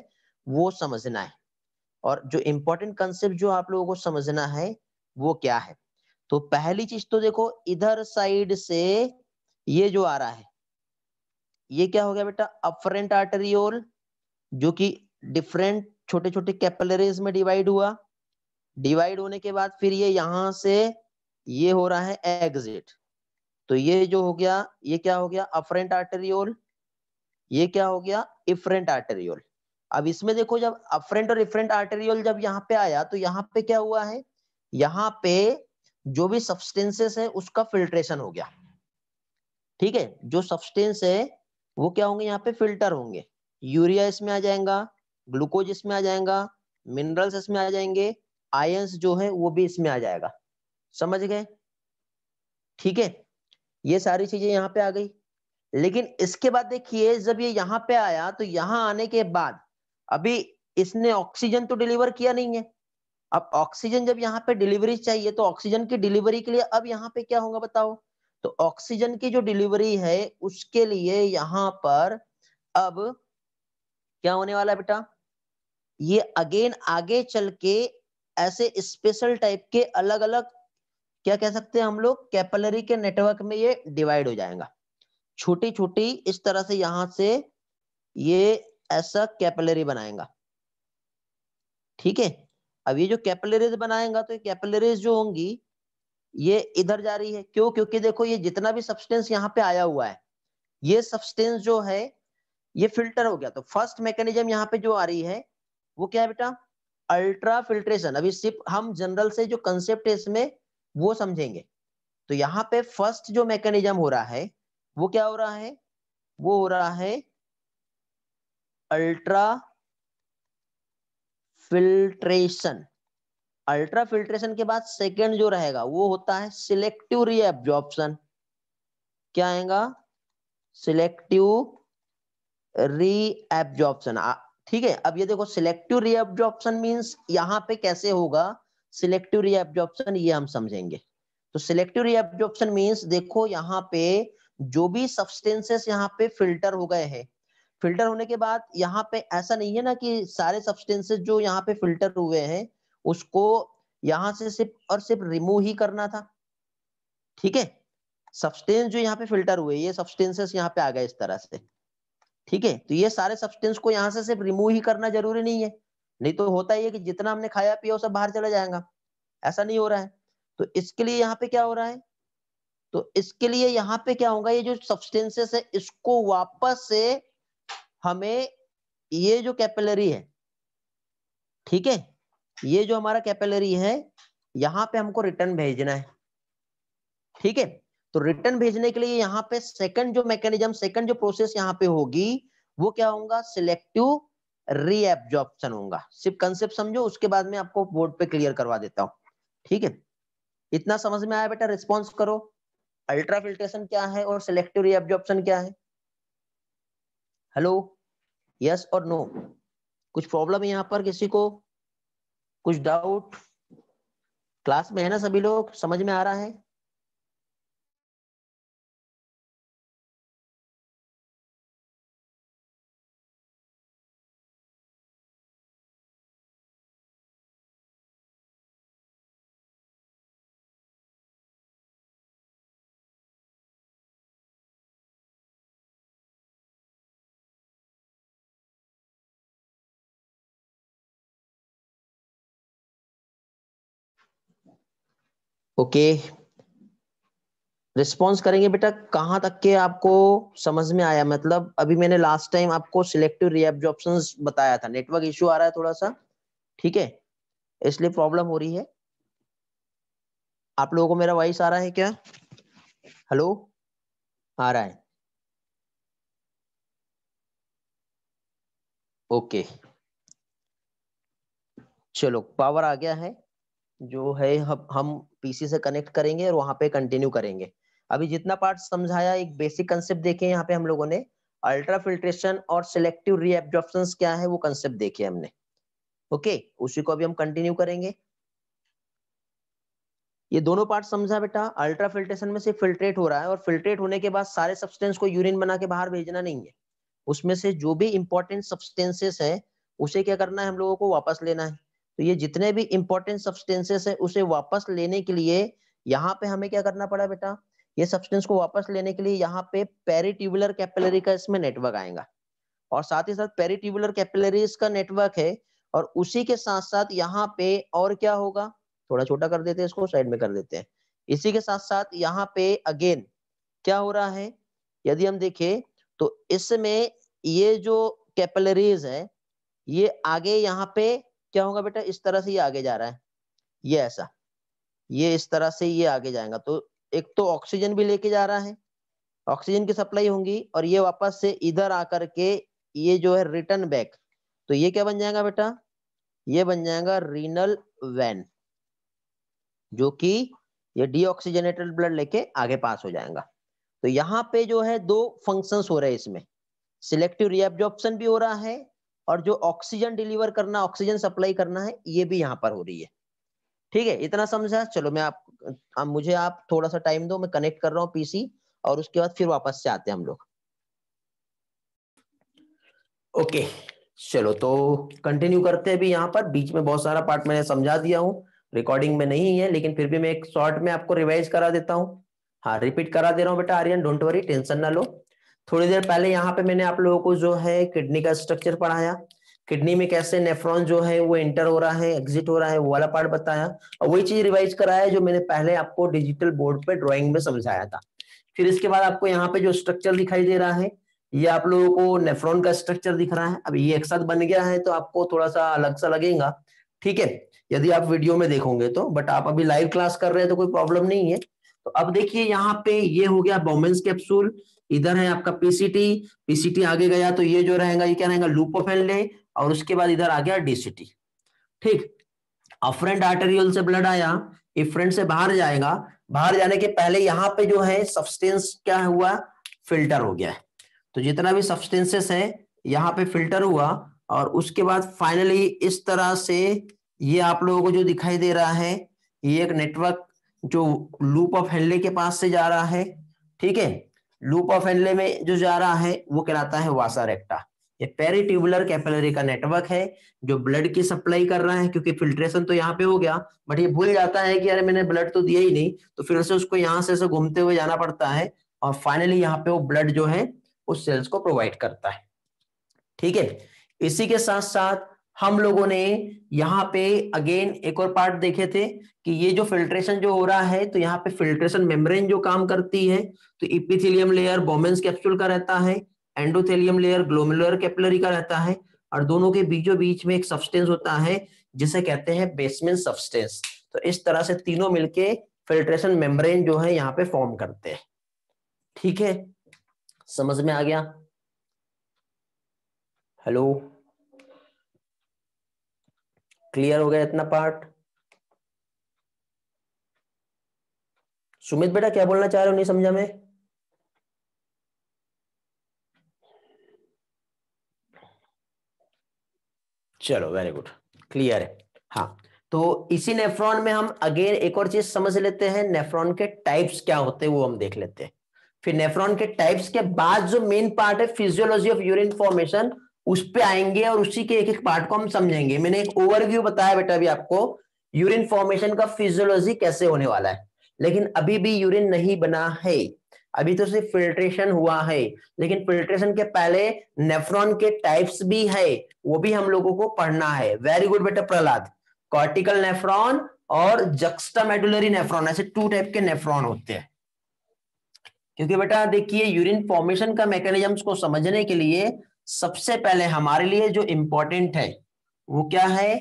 वो समझना है और जो इम्पोर्टेंट कंसेप्ट जो आप लोगों को समझना है वो क्या है तो पहली चीज तो देखो इधर साइड से ये जो आ रहा है ये क्या हो गया बेटा अपफ्रंट आर्टरियोल जो कि डिफरेंट छोटे छोटे कैपलरीज में डिवाइड हुआ डिवाइड होने के बाद फिर ये यहां से ये हो रहा है एग्जिट तो ये जो हो गया ये क्या हो गया अफरेंट आर्टेरियोल ये क्या हो गया इफरेंट आर्टेरियोल अब इसमें देखो जब अफरेंट और इफरेंट आर्टेरियोल जब यहाँ पे आया तो यहाँ पे क्या हुआ है यहाँ पे जो भी सब्सटेंसेस है उसका फिल्ट्रेशन हो गया ठीक है जो सब्सटेंस है वो क्या होंगे यहाँ पे फिल्टर होंगे यूरिया इसमें आ जाएगा ग्लूकोज इसमें आ जाएगा मिनरल्स इसमें आ जाएंगे आयंस जो है वो भी इसमें आ जाएगा समझ गए ठीक है ये सारी चीजें यहाँ पे आ गई लेकिन इसके बाद देखिए जब ये यहाँ पे आया तो यहाँ आने के बाद अभी इसने ऑक्सीजन तो डिलीवर किया नहीं है अब ऑक्सीजन जब यहाँ पे डिलीवरी चाहिए तो ऑक्सीजन की डिलीवरी के लिए अब यहाँ पे क्या होगा बताओ तो ऑक्सीजन की जो डिलीवरी है उसके लिए यहाँ पर अब क्या होने वाला है बेटा ये अगेन आगे चल के ऐसे स्पेशल टाइप के अलग अलग क्या कह सकते हैं हम लोग कैपलरी के नेटवर्क में ये डिवाइड हो जाएगा छोटी छोटी इस तरह से यहां से ये ऐसा कैपलरी बनाएगा ठीक है अब ये जो कैपलरीज बनाएगा तो कैपलरीज जो होंगी ये इधर जा रही है क्यों क्योंकि देखो ये जितना भी सब्सटेंस यहाँ पे आया हुआ है ये सब्सटेंस जो है ये फिल्टर हो गया तो फर्स्ट मैकेनिज्म यहाँ पे जो आ रही है वो क्या है बेटा अल्ट्रा फिल्ट्रेशन अभी सिर्फ हम जनरल से जो कंसेप्ट है इसमें वो समझेंगे तो यहाँ पे फर्स्ट जो मैकेनिज्म हो रहा है वो क्या हो रहा है वो हो रहा है अल्ट्रा फिल्ट्रेशन अल्ट्रा फिल्ट्रेशन के बाद सेकेंड जो रहेगा वो होता है सिलेक्टिव रीएब्जॉर्प्शन क्या आएगा सिलेक्टिव रीएब्जॉर्प्शन ठीक है अब ये देखो सिलेक्टिव रीएब्जॉर्प्शन मीन्स यहाँ पे कैसे होगा सिलेक्टिव रीएब्जॉर्प्शन ये हम समझेंगे तो सिलेक्टिव रीएब्जॉर्प्शन मींस देखो यहाँ पे जो भी सब्सटेंसेस यहाँ पे फिल्टर हो गए हैं फिल्टर होने के बाद यहाँ पे ऐसा नहीं है ना कि सारे सब्सटेंसेस जो यहाँ पे फिल्टर हुए हैं उसको यहाँ से सिर्फ और सिर्फ रिमूव ही करना था ठीक है सब्सटेंस जो यहाँ पे फिल्टर हुए ये सब्सटेंसेस यहाँ पे आ गए इस तरह से ठीक है तो ये सारे सब्सटेंस को यहाँ से सिर्फ रिमूव ही करना जरूरी नहीं है नहीं तो होता ही है कि जितना हमने खाया पिया वो सब बाहर चला जाएगा ऐसा नहीं हो रहा है तो इसके लिए यहाँ पे क्या हो रहा है तो इसके लिए यहाँ पे क्या होगा ये जो सब्सटेंसेस है इसको वापस से हमें ये जो कैपेलरी है ठीक है ये जो हमारा कैपेलरी है यहाँ पे हमको रिटर्न भेजना है ठीक है तो रिटर्न भेजने के लिए यहाँ पे सेकंड जो मैकेनिज्म सेकंड जो प्रोसेस यहाँ पे होगी वो क्या होगा सिलेक्टिव रीएब्जॉर्प्शन होगा सिर्फ कंसेप्ट समझो उसके बाद में आपको बोर्ड पे क्लियर करवा देता हूँ ठीक है इतना समझ में आया बेटा रिस्पॉन्स करो अल्ट्रा फिल्ट्रेशन क्या है और सिलेक्टिव रीएब्जॉर्प्शन क्या है हेलो यस और नो कुछ प्रॉब्लम है यहाँ पर किसी को कुछ डाउट क्लास में है ना सभी लोग समझ में आ रहा है ओके रिस्पॉन्स करेंगे बेटा कहाँ तक के आपको समझ में आया मतलब अभी मैंने लास्ट टाइम आपको सिलेक्टिव रिएब्जॉर्प्शन बताया था नेटवर्क इश्यू आ रहा है थोड़ा सा ठीक है इसलिए प्रॉब्लम हो रही है आप लोगों को मेरा वॉइस आ रहा है क्या हेलो आ रहा है ओके चलो पावर आ गया है जो है हम हम पीसी से कनेक्ट करेंगे और वहां पे कंटिन्यू करेंगे अभी जितना पार्ट समझाया एक बेसिक कंसेप्ट देखे यहाँ पे हम लोगों ने अल्ट्रा फिल्ट्रेशन और सिलेक्टिव रीएब्जॉर्प्शन क्या है वो कंसेप्ट देखे हमने ओके उसी को अभी हम कंटिन्यू करेंगे ये दोनों पार्ट समझा बेटा अल्ट्रा फिल्ट्रेशन में से फिल्ट्रेट हो रहा है और फिल्ट्रेट होने के बाद सारे सब्सटेंस को यूरिन बना के बाहर भेजना नहीं है उसमें से जो भी इंपॉर्टेंट सब्सटेंसेस है उसे क्या करना है हम लोगों को वापस लेना है तो ये जितने भी इंपॉर्टेंट सब्सटेंसेस है उसे वापस लेने के लिए यहाँ पे हमें क्या करना पड़ा बेटा ये सब्सटेंस को वापस लेने के लिए यहाँ पे पेरिट्यूबुलर कैपिलरी का इसमें नेटवर्क आएगा और साथ ही साथ पेरिट्यूबुलर कैपिलरी का नेटवर्क है और उसी के साथ साथ यहाँ पे और क्या होगा थोड़ा छोटा कर देते हैं इसको साइड में कर देते हैं इसी के साथ साथ यहाँ पे अगेन क्या हो रहा है यदि हम देखें तो इसमें ये जो कैपिलरीज है ये आगे यहाँ पे क्या होगा बेटा इस तरह से ये आगे जा रहा है ये ऐसा ये इस तरह से ये आगे जाएगा तो एक तो ऑक्सीजन भी लेके जा रहा है ऑक्सीजन की सप्लाई होंगी और ये वापस से इधर आकर के ये जो है रिटर्न बैक तो ये क्या बन जाएगा बेटा ये बन जाएगा रीनल वैन जो कि ये डीऑक्सीजनेटेड ब्लड लेके आगे पास हो जाएगा तो यहाँ पे जो है दो फंक्शंस हो रहे हैं इसमें सिलेक्टिव रिएब्जॉर्प्शन भी हो रहा है और जो ऑक्सीजन डिलीवर करना ऑक्सीजन सप्लाई करना है ये भी यहाँ पर हो रही है ठीक है इतना समझा चलो मैं आप, आप मुझे आप थोड़ा सा टाइम दो मैं कनेक्ट कर रहा हूँ पीसी और उसके बाद फिर वापस से आते हैं हम लोग ओके चलो तो कंटिन्यू करते हैं भी यहाँ पर बीच में बहुत सारा पार्ट मैंने समझा दिया हूँ रिकॉर्डिंग में नहीं है लेकिन फिर भी मैं एक शॉर्ट में आपको रिवाइज करा देता हूँ हाँ रिपीट करा दे रहा हूँ बेटा आर्यन डोंट वरी टेंशन ना लो थोड़ी देर पहले यहाँ पे मैंने आप लोगों को जो है किडनी का स्ट्रक्चर पढ़ाया किडनी में कैसे नेफ्रॉन जो है वो एंटर हो रहा है एग्जिट हो रहा है वो वाला पार्ट बताया और वही चीज रिवाइज कराया जो मैंने पहले आपको डिजिटल बोर्ड पे ड्राइंग में समझाया था फिर इसके बाद आपको यहाँ पे जो स्ट्रक्चर दिखाई दे रहा है ये आप लोगों को नेफ्रॉन का स्ट्रक्चर दिख रहा है अब ये एक साथ बन गया है तो आपको थोड़ा सा अलग सा लगेगा ठीक है यदि आप वीडियो में देखोगे तो बट आप अभी लाइव क्लास कर रहे हैं तो कोई प्रॉब्लम नहीं है तो अब देखिए यहाँ पे ये हो गया बोमेंस कैप्सूल इधर है आपका पीसीटी पीसीटी आगे गया तो ये जो रहेगा ये क्या रहेगा लूप ऑफ एल और उसके बाद इधर आ गया डीसीटी ठीक अफ्रेंट आर्टेरियल से ब्लड आया इफ्रेंट से बाहर जाएगा बाहर जाने के पहले यहाँ पे जो है सब्सटेंस क्या हुआ फिल्टर हो गया है तो जितना भी सब्सटेंसेस है यहाँ पे फिल्टर हुआ और उसके बाद फाइनली इस तरह से ये आप लोगों को जो दिखाई दे रहा है ये एक नेटवर्क जो लूप ऑफ हेल्ले के पास से जा रहा है ठीक है लूप ऑफ एनले में जो जा रहा है वो कहलाता है वासा रेक्टा ये पेरिट्यूबुलर कैपिलरी का नेटवर्क है जो ब्लड की सप्लाई कर रहा है क्योंकि फिल्ट्रेशन तो यहाँ पे हो गया बट ये भूल जाता है कि अरे मैंने ब्लड तो दिया ही नहीं तो फिर से उसको यहाँ से घूमते हुए जाना पड़ता है और फाइनली यहाँ पे वो ब्लड जो है उस सेल्स को प्रोवाइड करता है ठीक है इसी के साथ साथ हम लोगों ने यहाँ पे अगेन एक और पार्ट देखे थे कि ये जो फिल्ट्रेशन जो हो रहा है तो यहाँ पे फिल्ट्रेशन मेम्ब्रेन जो काम करती है तो इपिथिलियम लेयर बोमेंस कैप्सूल का रहता है एंडोथेलियम लेयर ग्लोमुलर कैपलरी का रहता है और दोनों के बीचों बीच में एक सब्सटेंस होता है जिसे कहते हैं बेसमेंट सब्सटेंस तो इस तरह से तीनों मिलके फिल्ट्रेशन मेम्ब्रेन जो है यहाँ पे फॉर्म करते हैं ठीक है समझ में आ गया हेलो क्लियर हो गया इतना पार्ट सुमित बेटा क्या बोलना चाह रहे हो नहीं समझा मैं चलो वेरी गुड क्लियर है हाँ तो इसी नेफ्रॉन में हम अगेन एक और चीज समझ लेते हैं नेफ्रॉन के टाइप्स क्या होते हैं वो हम देख लेते हैं फिर नेफ्रॉन के टाइप्स के बाद जो मेन पार्ट है फिजियोलॉजी ऑफ यूरिन फॉर्मेशन उस पे आएंगे और उसी के एक एक पार्ट को हम समझेंगे मैंने एक ओवरव्यू बताया बेटा अभी आपको यूरिन फॉर्मेशन का फिजियोलॉजी कैसे होने वाला है लेकिन अभी भी यूरिन नहीं बना है अभी तो सिर्फ फिल्ट्रेशन हुआ है लेकिन फिल्ट्रेशन के पहले नेफ्रॉन के टाइप्स भी है वो भी हम लोगों को पढ़ना है वेरी गुड बेटा प्रहलाद कॉर्टिकल नेफ्रॉन और जक्स्टामेडुलरी नेफ्रॉन ऐसे टू टाइप के नेफ्रॉन होते हैं क्योंकि बेटा देखिए यूरिन फॉर्मेशन का मैकेनिज्म को समझने के लिए सबसे पहले हमारे लिए जो इंपॉर्टेंट है वो क्या है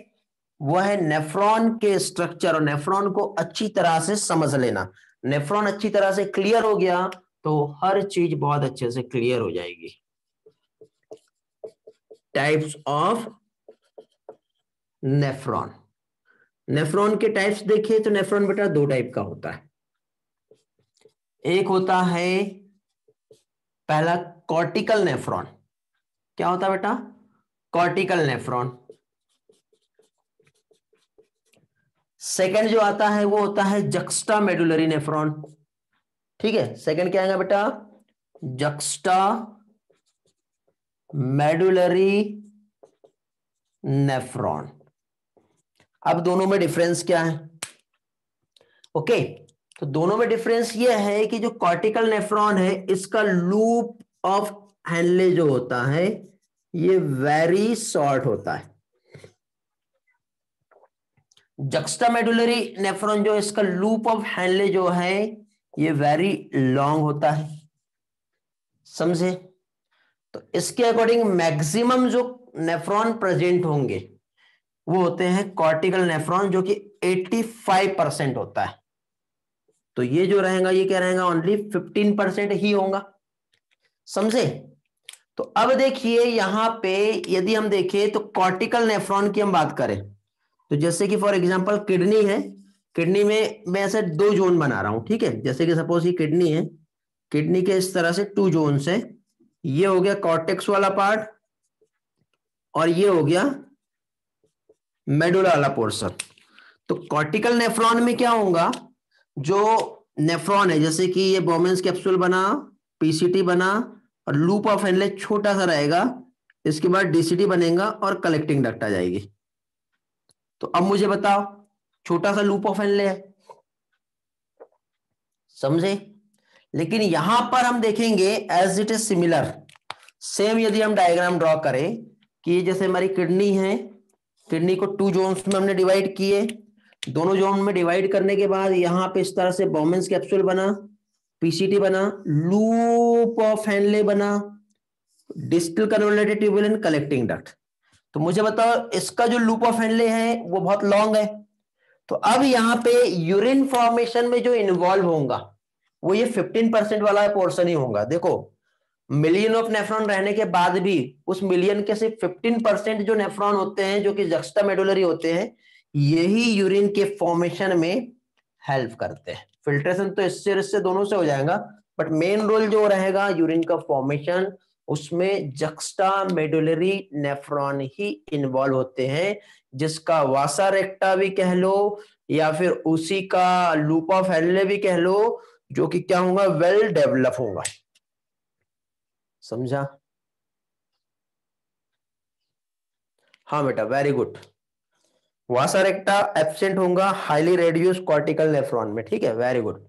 वो है नेफ्रॉन के स्ट्रक्चर और नेफ्रॉन को अच्छी तरह से समझ लेना नेफ्रॉन अच्छी तरह से क्लियर हो गया तो हर चीज बहुत अच्छे से क्लियर हो जाएगी टाइप्स ऑफ नेफ्रॉन नेफ्रॉन के टाइप्स देखिए तो नेफ्रॉन बेटा दो टाइप का होता है एक होता है पहला कॉर्टिकल नेफ्रॉन क्या होता है बेटा कॉर्टिकल नेफ्रॉन सेकेंड जो आता है वो होता है जक्स्टा मेडुलरी नेफ्रॉन ठीक है सेकेंड क्या आएगा बेटा जक्स्टा मेडुलरी नेफ्रॉन अब दोनों में डिफरेंस क्या है ओके तो दोनों में डिफरेंस यह है कि जो कॉर्टिकल नेफ्रॉन है इसका लूप ऑफ हैंडले जो होता है ये वेरी शॉर्ट होता है जक्स्टामेडुलरी नेफ्रॉन जो इसका लूप ऑफ हैंडले जो है ये वेरी लॉन्ग होता है समझे तो इसके अकॉर्डिंग मैक्सिमम जो नेफ्रॉन प्रेजेंट होंगे वो होते हैं कॉर्टिकल नेफ्रॉन जो कि 85 परसेंट होता है तो ये जो रहेगा ये क्या रहेगा ओनली 15 परसेंट ही होगा समझे तो अब देखिए यहां पे यदि हम देखें तो कॉर्टिकल नेफ्रॉन की हम बात करें तो जैसे कि फॉर एग्जाम्पल किडनी है किडनी में मैं ऐसे दो जोन बना रहा हूं ठीक है जैसे कि सपोज ये किडनी है किडनी के इस तरह से टू जोन है ये हो गया कॉर्टेक्स वाला पार्ट और ये हो गया मेडुला वाला पोर्सन तो कॉर्टिकल नेफ्रॉन में क्या होगा जो नेफ्रॉन है जैसे कि ये बोमेंस कैप्सूल बना पीसीटी बना और लूप ऑफ एनले छोटा सा रहेगा इसके बाद डीसीटी बनेगा और कलेक्टिंग डक्ट आ जाएगी तो अब मुझे बताओ छोटा सा लूप ऑफ एनले है समझे लेकिन यहां पर हम देखेंगे as it is similar same यदि हम डायग्राम ड्रॉ करें कि जैसे हमारी किडनी है किडनी को टू जोन्स में हमने डिवाइड किए दोनों जोन में डिवाइड करने के बाद यहां पे इस तरह से बॉमेंस कैप्सूल बना पीसीटी बना लूप ऑफ हैंडले बना distal convoluted tubule and collecting duct तो मुझे बताओ इसका जो लूप ऑफ हैंडले है वो बहुत लॉन्ग है तो अब यहाँ पे यूरिन फॉर्मेशन में जो इन्वॉल्व होगा वो ये 15 परसेंट वाला पोर्शन ही होगा देखो मिलियन ऑफ नेफ्रॉन रहने के बाद भी उस मिलियन के सिर्फ 15 परसेंट जो नेफ्रॉन होते हैं जो कि जक्स्टा मेडुलरी होते हैं यही यूरिन के फॉर्मेशन में हेल्प करते हैं फिल्ट्रेशन तो इससे इससे दोनों से हो जाएगा बट मेन रोल जो रहेगा यूरिन का फॉर्मेशन उसमें जक्स्टा मेडुलरी नेफ्रॉन ही इन्वॉल्व होते हैं जिसका वासा रेक्टा भी कह लो या फिर उसी का लूपा फैलने भी कह लो जो कि क्या होगा वेल डेवलप होगा समझा हाँ बेटा वेरी गुड वासरेक्टा एबसेंट होगा हाईली रेड्यूस कॉर्टिकल नेफ्रॉन में ठीक है वेरी गुड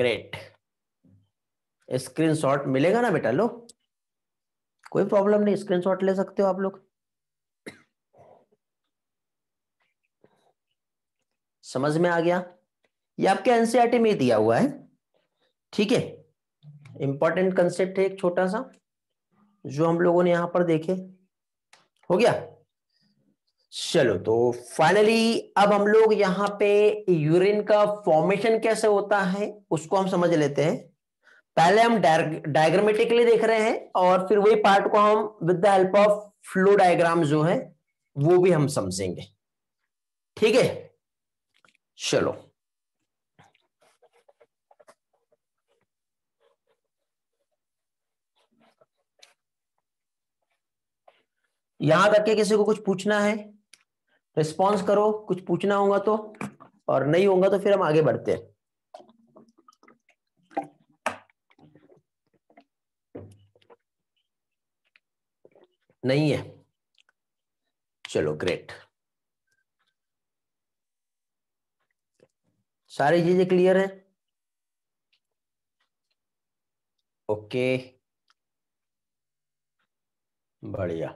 ग्रेट स्क्रीनशॉट मिलेगा ना बेटा लो कोई प्रॉब्लम नहीं स्क्रीनशॉट ले सकते हो आप लोग समझ में आ गया ये आपके एनसीईआरटी e में दिया हुआ है ठीक है इंपॉर्टेंट कंसेप्ट है एक छोटा सा जो हम लोगों ने यहां पर देखे हो गया चलो तो फाइनली अब हम लोग यहाँ पे यूरिन का फॉर्मेशन कैसे होता है उसको हम समझ लेते हैं पहले हम डायग्रामेटिकली देख रहे हैं और फिर वही पार्ट को हम with the help of flow diagram जो है वो भी हम समझेंगे ठीक है चलो यहां तक के किसी को कुछ पूछना है रिस्पॉन्स करो कुछ पूछना होगा तो और नहीं होगा तो फिर हम आगे बढ़ते हैं नहीं है चलो ग्रेट सारी चीजें क्लियर है ओके बढ़िया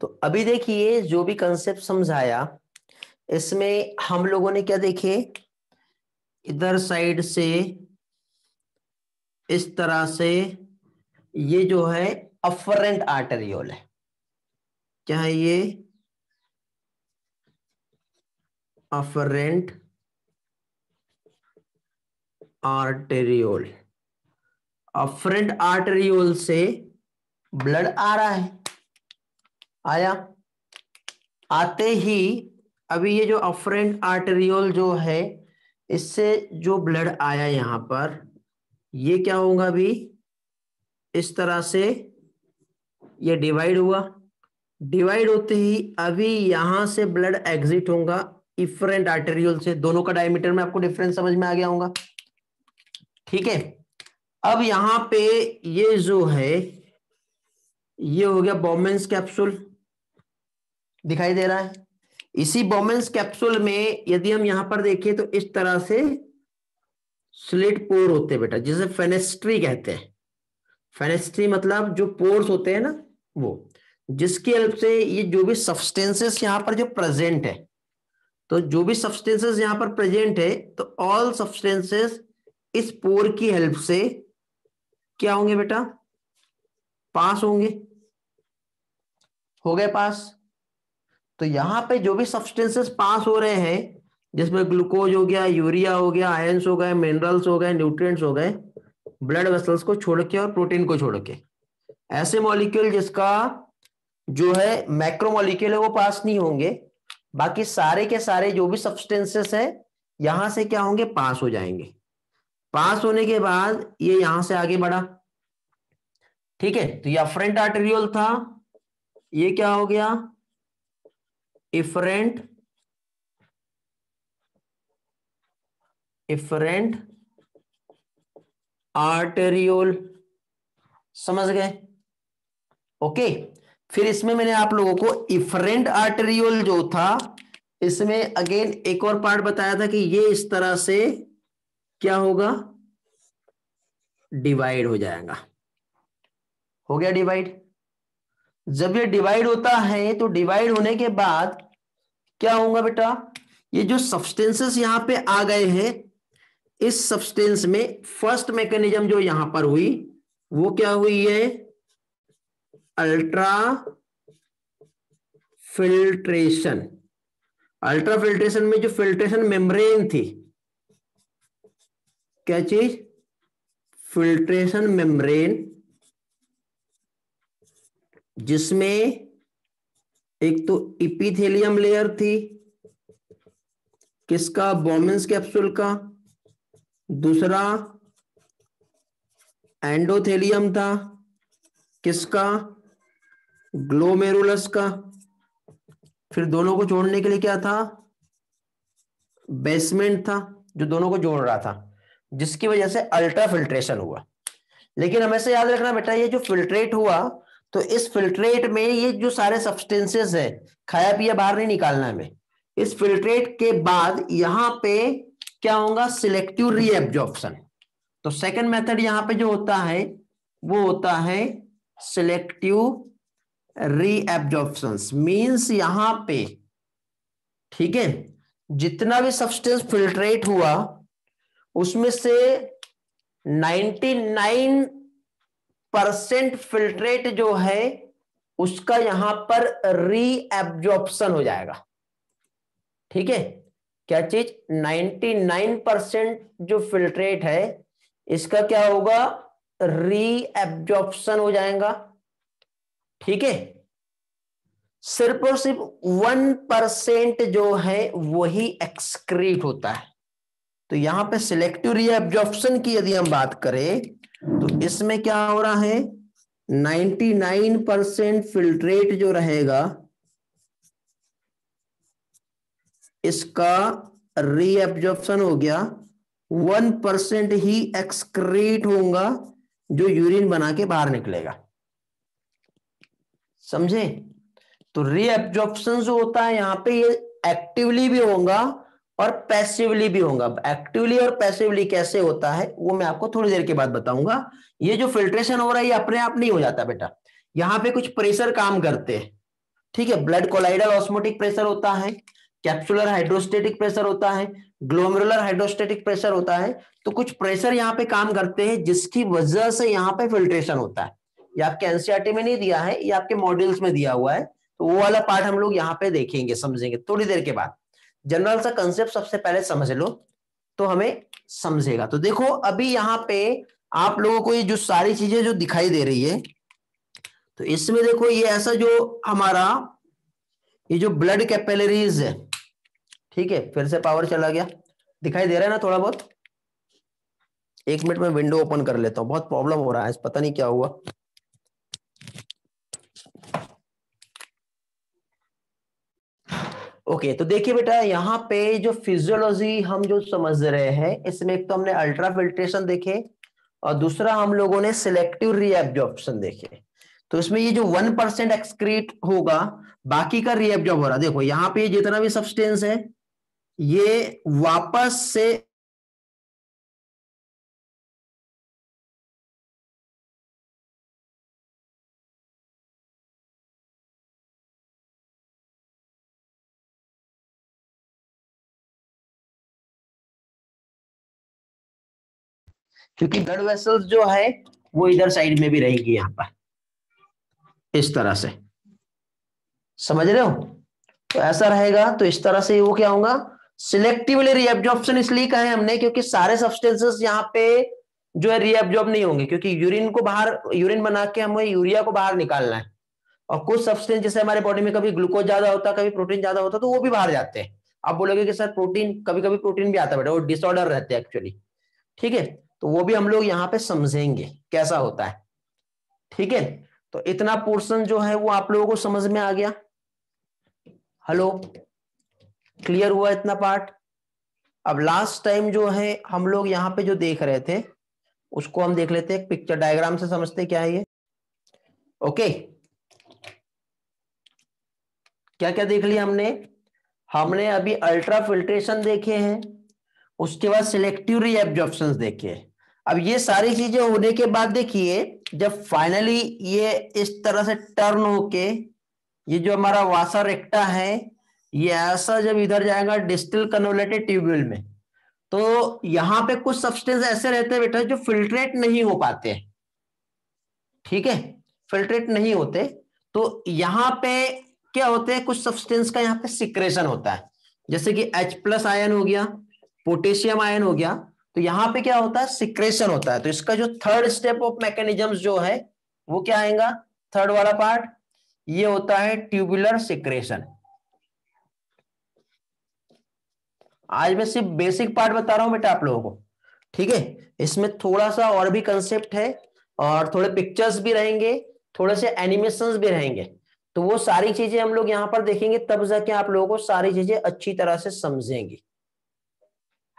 तो अभी देखिए जो भी कंसेप्ट समझाया इसमें हम लोगों ने क्या देखे इधर साइड से इस तरह से ये जो है अफरेंट आर्टेरियोल है क्या है ये अफरेंट आर्टेरियोल अफरेंट आर्टेरियोल से ब्लड आ रहा है आया आते ही अभी ये जो अफ्रेंट आर्टेरियोल जो है इससे जो ब्लड आया यहां पर ये क्या होगा अभी इस तरह से ये डिवाइड हुआ डिवाइड होते ही अभी यहां से ब्लड एग्जिट होगा इफरेंट आर्टेरियोल से दोनों का डायमीटर में आपको डिफरेंस समझ में आ गया होगा ठीक है अब यहां पे ये जो है ये हो गया बॉमेंस कैप्सूल दिखाई दे रहा है इसी बोमेंस कैप्सूल में यदि हम यहां पर देखें तो इस तरह से स्लिट पोर होते हैं बेटा जिसे फेनेस्ट्री कहते हैं फेनेस्ट्री मतलब जो पोर्स होते हैं ना वो जिसकी हेल्प से ये जो भी सब्सटेंसेस यहाँ पर जो प्रेजेंट है तो जो भी सब्सटेंसेस यहाँ पर प्रेजेंट है तो ऑल सब्सटेंसेस इस पोर की हेल्प से क्या होंगे बेटा पास होंगे हो गए पास तो हम्म। यहाँ पे जो भी सब्सटेंसेस पास हो रहे हैं जिसमें ग्लूकोज हो गया यूरिया हो गया आयंस हो गए मिनरल्स हो गए न्यूट्रिएंट्स हो गए ब्लड वेसल्स को छोड़ के और प्रोटीन को छोड़ के ऐसे मॉलिक्यूल जिसका जो है मैक्रो मॉलिक्यूल है वो पास नहीं होंगे बाकी सारे के सारे जो भी सब्सटेंसेस है यहां से क्या होंगे पास हो जाएंगे पास होने के बाद ये यहां से आगे बढ़ा ठीक है तो यह फ्रंट आर्टेरियल था ये क्या हो गया इफरेंट इफरेंट आर्टेरियोल समझ गए ओके फिर इसमें मैंने आप लोगों को इफरेंट आर्टेरियोल जो था इसमें अगेन एक और पार्ट बताया था कि ये इस तरह से क्या होगा डिवाइड हो जाएगा हो गया डिवाइड जब ये डिवाइड होता है तो डिवाइड होने के बाद क्या होगा बेटा ये जो सब्सटेंसेस यहां पे आ गए हैं इस सब्सटेंस में फर्स्ट मैकेनिज्म जो यहां पर हुई वो क्या हुई है अल्ट्रा फिल्ट्रेशन अल्ट्रा फिल्ट्रेशन में जो फिल्ट्रेशन मेम्ब्रेन थी क्या चीज फिल्ट्रेशन मेम्ब्रेन जिसमें एक तो इपीथेलियम लेयर थी किसका बोमेंस कैप्सूल का दूसरा एंडोथेलियम था किसका ग्लोमेरुलस का फिर दोनों को जोड़ने के लिए क्या था बेसमेंट था जो दोनों को जोड़ रहा था जिसकी वजह से अल्ट्रा फिल्ट्रेशन हुआ लेकिन हमेशा याद रखना बेटा ये जो फिल्ट्रेट हुआ तो इस फिल्ट्रेट में ये जो सारे सब्सटेंसेस है खाया पिया बाहर नहीं निकालना हमें इस फिल्ट्रेट के बाद यहां पे क्या होगा सिलेक्टिव रीएब्जॉर्प्शन तो सेकंड मेथड यहां पे जो होता है वो होता है सिलेक्टिव रीएब्जॉर्प्शन मींस यहां पे ठीक है जितना भी सब्सटेंस फिल्ट्रेट हुआ उसमें से 99 परसेंट फिल्ट्रेट जो है उसका यहां पर रीएब्जॉर्प्शन हो जाएगा ठीक है क्या चीज 99 परसेंट जो फिल्ट्रेट है इसका क्या होगा री रीएब्जॉर्प्शन हो जाएगा ठीक है सिर्फ और सिर्फ वन परसेंट जो है वही एक्सक्रीट होता है तो यहां पे सिलेक्टिव एब्जॉर्प्शन की यदि हम बात करें तो इसमें क्या हो रहा है 99 परसेंट फिल्ट्रेट जो रहेगा इसका रीएब्जॉर्प्शन हो गया वन परसेंट ही एक्सक्रीट होगा जो यूरिन बना के बाहर निकलेगा समझे तो रीएब्जॉर्प्शन जो होता है यहां पे ये एक्टिवली भी होगा और पैसिवली भी होगा एक्टिवली और पैसिवली कैसे होता है वो मैं आपको थोड़ी देर के बाद बताऊंगा ये जो फिल्ट्रेशन हो रहा है ये अपने आप नहीं हो जाता बेटा यहाँ पे कुछ प्रेशर काम करते हैं ठीक है ब्लड कोलाइडल ऑस्मोटिक प्रेशर होता है कैप्सुलर हाइड्रोस्टेटिक प्रेशर होता है ग्लोमरुलर हाइड्रोस्टेटिक प्रेशर होता है तो कुछ प्रेशर यहाँ पे काम करते हैं जिसकी वजह से यहाँ पे फिल्ट्रेशन होता है ये आपके एनसीआरटी e में नहीं दिया है ये आपके मॉड्यूल्स में दिया हुआ है तो वो वाला पार्ट हम लोग यहाँ पे देखेंगे समझेंगे थोड़ी देर के बाद जनरल सा कंसेप्ट सबसे पहले समझ लो तो हमें समझेगा तो देखो अभी यहाँ पे आप लोगों को ये जो सारी चीजें जो दिखाई दे रही है तो इसमें देखो ये ऐसा जो हमारा ये जो ब्लड कैपेलरीज है ठीक है फिर से पावर चला गया दिखाई दे रहा है ना थोड़ा बहुत एक मिनट में विंडो ओपन कर लेता हूँ बहुत प्रॉब्लम हो रहा है पता नहीं क्या हुआ ओके तो देखिए बेटा यहाँ पे जो फिजियोलॉजी हम जो समझ रहे हैं इसमें एक तो हमने अल्ट्रा फिल्ट्रेशन देखे और दूसरा हम लोगों ने सिलेक्टिव रीएब्जॉर्प्शन देखे तो इसमें ये जो वन परसेंट एक्सक्रीट होगा बाकी का रीएब्जॉर्ब हो रहा देखो यहाँ पे जितना भी सब्सटेंस है ये वापस से क्योंकि ब्लड वेसल्स जो है वो इधर साइड में भी रहेगी यहाँ पर इस तरह से समझ रहे हो तो ऐसा रहेगा तो इस तरह से वो क्या होगा सिलेक्टिवली रिएब्जॉर्प्शन इसलिए कहे हमने क्योंकि सारे सब्सटेंसेस यहाँ पे जो है रिएब्जॉर्ब नहीं होंगे क्योंकि यूरिन को बाहर यूरिन बना के हमें यूरिया को बाहर निकालना है और कुछ सब्सटेंस जैसे हमारे बॉडी में कभी ग्लूकोज ज्यादा होता कभी प्रोटीन ज्यादा होता तो वो भी बाहर जाते हैं आप बोलोगे कि सर प्रोटीन कभी कभी प्रोटीन भी आता है बेटा वो डिसऑर्डर रहते हैं एक्चुअली ठीक है तो वो भी हम लोग यहाँ पे समझेंगे कैसा होता है ठीक है तो इतना पोर्शन जो है वो आप लोगों को समझ में आ गया हेलो क्लियर हुआ इतना पार्ट अब लास्ट टाइम जो है हम लोग यहाँ पे जो देख रहे थे उसको हम देख लेते हैं पिक्चर डायग्राम से समझते क्या है ये ओके क्या क्या देख लिया हमने हमने अभी अल्ट्रा फिल्ट्रेशन देखे हैं उसके बाद सिलेक्टिव रीएब्जॉर्प्शन देखे हैं अब ये सारी चीजें होने के बाद देखिए जब फाइनली ये इस तरह से टर्न होके ये जो हमारा वासा रेक्टा है ये ऐसा जब इधर जाएगा डिस्टिल कन्वर्टेड ट्यूबवेल में तो यहाँ पे कुछ सब्सटेंस ऐसे रहते हैं बेटा जो फिल्ट्रेट नहीं हो पाते ठीक है फिल्ट्रेट नहीं होते तो यहाँ पे क्या होते हैं कुछ सब्सटेंस का यहाँ पे सिक्रेशन होता है जैसे कि H प्लस आयन हो गया पोटेशियम आयन हो गया तो यहां पे क्या होता है सिक्रेशन होता है तो इसका जो थर्ड स्टेप ऑफ मैकेनिज्म जो है वो क्या आएगा थर्ड वाला पार्ट ये होता है ट्यूबुलर सिक्रेशन आज मैं सिर्फ बेसिक पार्ट बता रहा हूं बेटा आप लोगों को ठीक है इसमें थोड़ा सा और भी कंसेप्ट है और थोड़े पिक्चर्स भी रहेंगे थोड़े से एनिमेशन भी रहेंगे तो वो सारी चीजें हम लोग यहाँ पर देखेंगे तब जाके आप लोगों को सारी चीजें अच्छी तरह से समझेंगे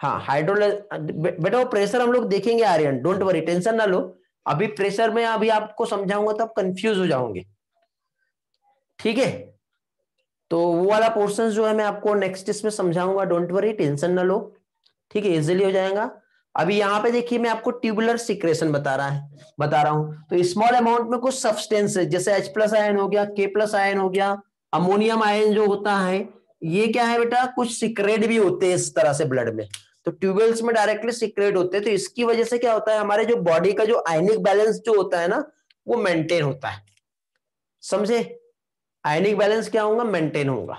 हाँ हाइड्रोल बेटा वो प्रेशर हम लोग देखेंगे आर्यन डोंट वरी टेंशन ना लो अभी प्रेशर में अभी आपको समझाऊंगा तो आप कंफ्यूज हो जाओगे ठीक है तो वो वाला पोर्शन जो है मैं आपको नेक्स्ट इसमें समझाऊंगा डोंट वरी टेंशन ना लो ठीक है इजिली हो जाएगा अभी यहाँ पे देखिए मैं आपको ट्यूबुलर सिक्रेशन बता रहा है बता रहा हूं तो स्मॉल अमाउंट में कुछ सब्सटेंस है जैसे एच प्लस आयन हो गया के प्लस आयन हो गया अमोनियम आयन जो होता है ये क्या है बेटा कुछ सिक्रेट भी होते हैं इस तरह से ब्लड में तो ट्यूबवेल्स में डायरेक्टली सिक्रेट होते हैं तो इसकी वजह से क्या होता है हमारे जो बॉडी का जो आयनिक बैलेंस जो होता है ना वो मेंटेन होता है समझे आयनिक बैलेंस क्या होगा मेंटेन होगा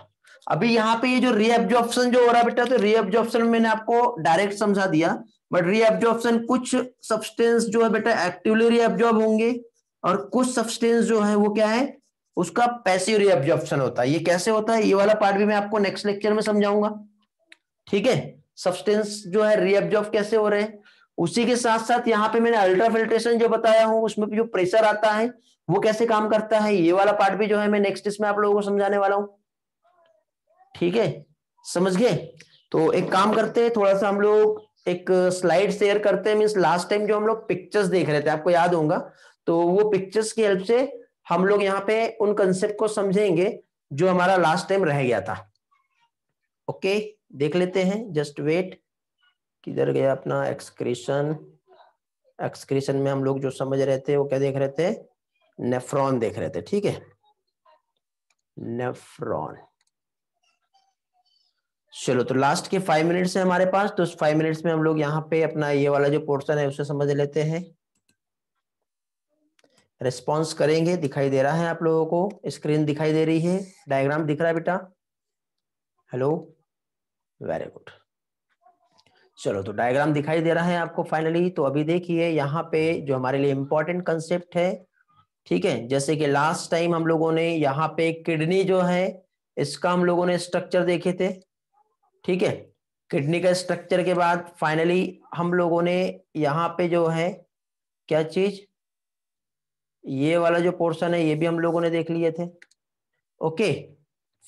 अभी यहाँ पे ये जो रीएब्जॉर्प्शन जो हो रहा बेटा तो रीएब्जॉर्प्शन मैंने आपको डायरेक्ट समझा दिया बट रीएब्जॉर्प्शन कुछ सब्सटेंस जो है बेटा एक्टिवली रीएब्जॉर्ब होंगे और कुछ सब्सटेंस जो है वो क्या है उसका पैसिव रीएब्जॉर्प्शन होता है ये कैसे होता है ये वाला पार्ट भी मैं आपको नेक्स्ट लेक्चर में समझाऊंगा ठीक है सब्सटेंस जो है रीअब्जॉर्व कैसे हो रहे हैं उसी के साथ साथ यहाँ पे मैंने अल्ट्रा फिल्ट्रेशन जो बताया हूँ उसमें जो प्रेशर आता है वो कैसे काम करता है ये वाला पार्ट भी जो है मैं नेक्स्ट इसमें आप लोगों को समझाने वाला हूँ ठीक है समझ गए तो एक काम करते हैं थोड़ा सा हम लोग एक स्लाइड शेयर करते हैं मीन्स लास्ट टाइम जो हम लोग पिक्चर्स देख रहे थे आपको याद होगा तो वो पिक्चर्स की हेल्प से हम लोग यहाँ पे उन कंसेप्ट को समझेंगे जो हमारा लास्ट टाइम रह गया था ओके okay? देख लेते हैं जस्ट वेट किधर गया अपना एक्सक्रीशन एक्सक्रीशन में हम लोग जो समझ रहे थे वो क्या देख रहे थे नेफ्रॉन देख रहे थे ठीक है नेफ्रॉन चलो तो लास्ट के फाइव मिनट्स है हमारे पास तो उस फाइव मिनट्स में हम लोग यहाँ पे अपना ये वाला जो पोर्शन है उसे समझ लेते हैं रिस्पॉन्स करेंगे दिखाई दे रहा है आप लोगों को स्क्रीन दिखाई दे रही है डायग्राम दिख रहा है बेटा हेलो वेरी गुड चलो तो डायग्राम दिखाई दे रहा है आपको फाइनली तो अभी देखिए यहाँ पे जो हमारे लिए इम्पोर्टेंट कंसेप्ट है ठीक है जैसे कि लास्ट टाइम हम लोगों ने यहाँ पे किडनी जो है इसका हम लोगों ने स्ट्रक्चर देखे थे ठीक है किडनी का स्ट्रक्चर के बाद फाइनली हम लोगों ने यहाँ पे जो है क्या चीज ये वाला जो पोर्शन है ये भी हम लोगों ने देख लिए थे ओके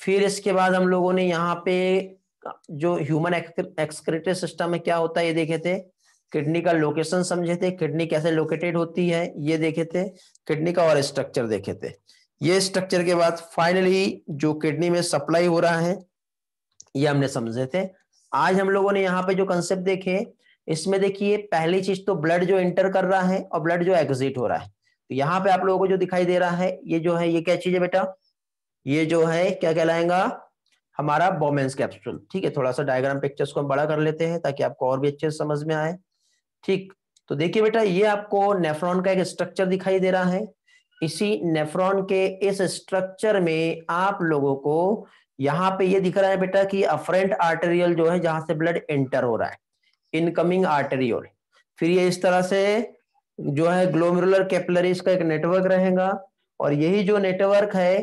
फिर इसके बाद हम लोगों ने यहाँ पे जो ह्यूमन एक्सक्रेटरी सिस्टम में क्या होता है ये देखे थे किडनी का लोकेशन समझे थे किडनी कैसे लोकेटेड होती है ये देखे थे किडनी का और स्ट्रक्चर देखे थे ये स्ट्रक्चर के बाद फाइनली जो किडनी में सप्लाई हो रहा है ये हमने समझे थे आज हम लोगों ने यहाँ पे जो कंसेप्ट देखे इसमें देखिए पहली चीज तो ब्लड जो एंटर कर रहा है और ब्लड जो एग्जिट हो रहा है तो यहाँ पे आप लोगों को जो दिखाई दे रहा है ये जो है ये क्या चीज है बेटा ये जो है क्या कहलाएगा हमारा बोमेंस कैप्सूल ठीक है थोड़ा सा डायग्राम पिक्चर्स को हम बड़ा कर लेते हैं ताकि आपको और भी अच्छे से समझ में आए ठीक तो देखिए बेटा ये आपको नेफ्रॉन का एक स्ट्रक्चर दिखाई दे रहा है इसी नेफ्रॉन के इस स्ट्रक्चर में आप लोगों को यहाँ पे ये दिख रहा है बेटा कि अफ्रेंट आर्टेरियल जो है जहां से ब्लड एंटर हो रहा है इनकमिंग आर्टेरियल फिर ये इस तरह से जो है ग्लोमरुलर कैपलरीज का एक नेटवर्क रहेगा और यही जो नेटवर्क है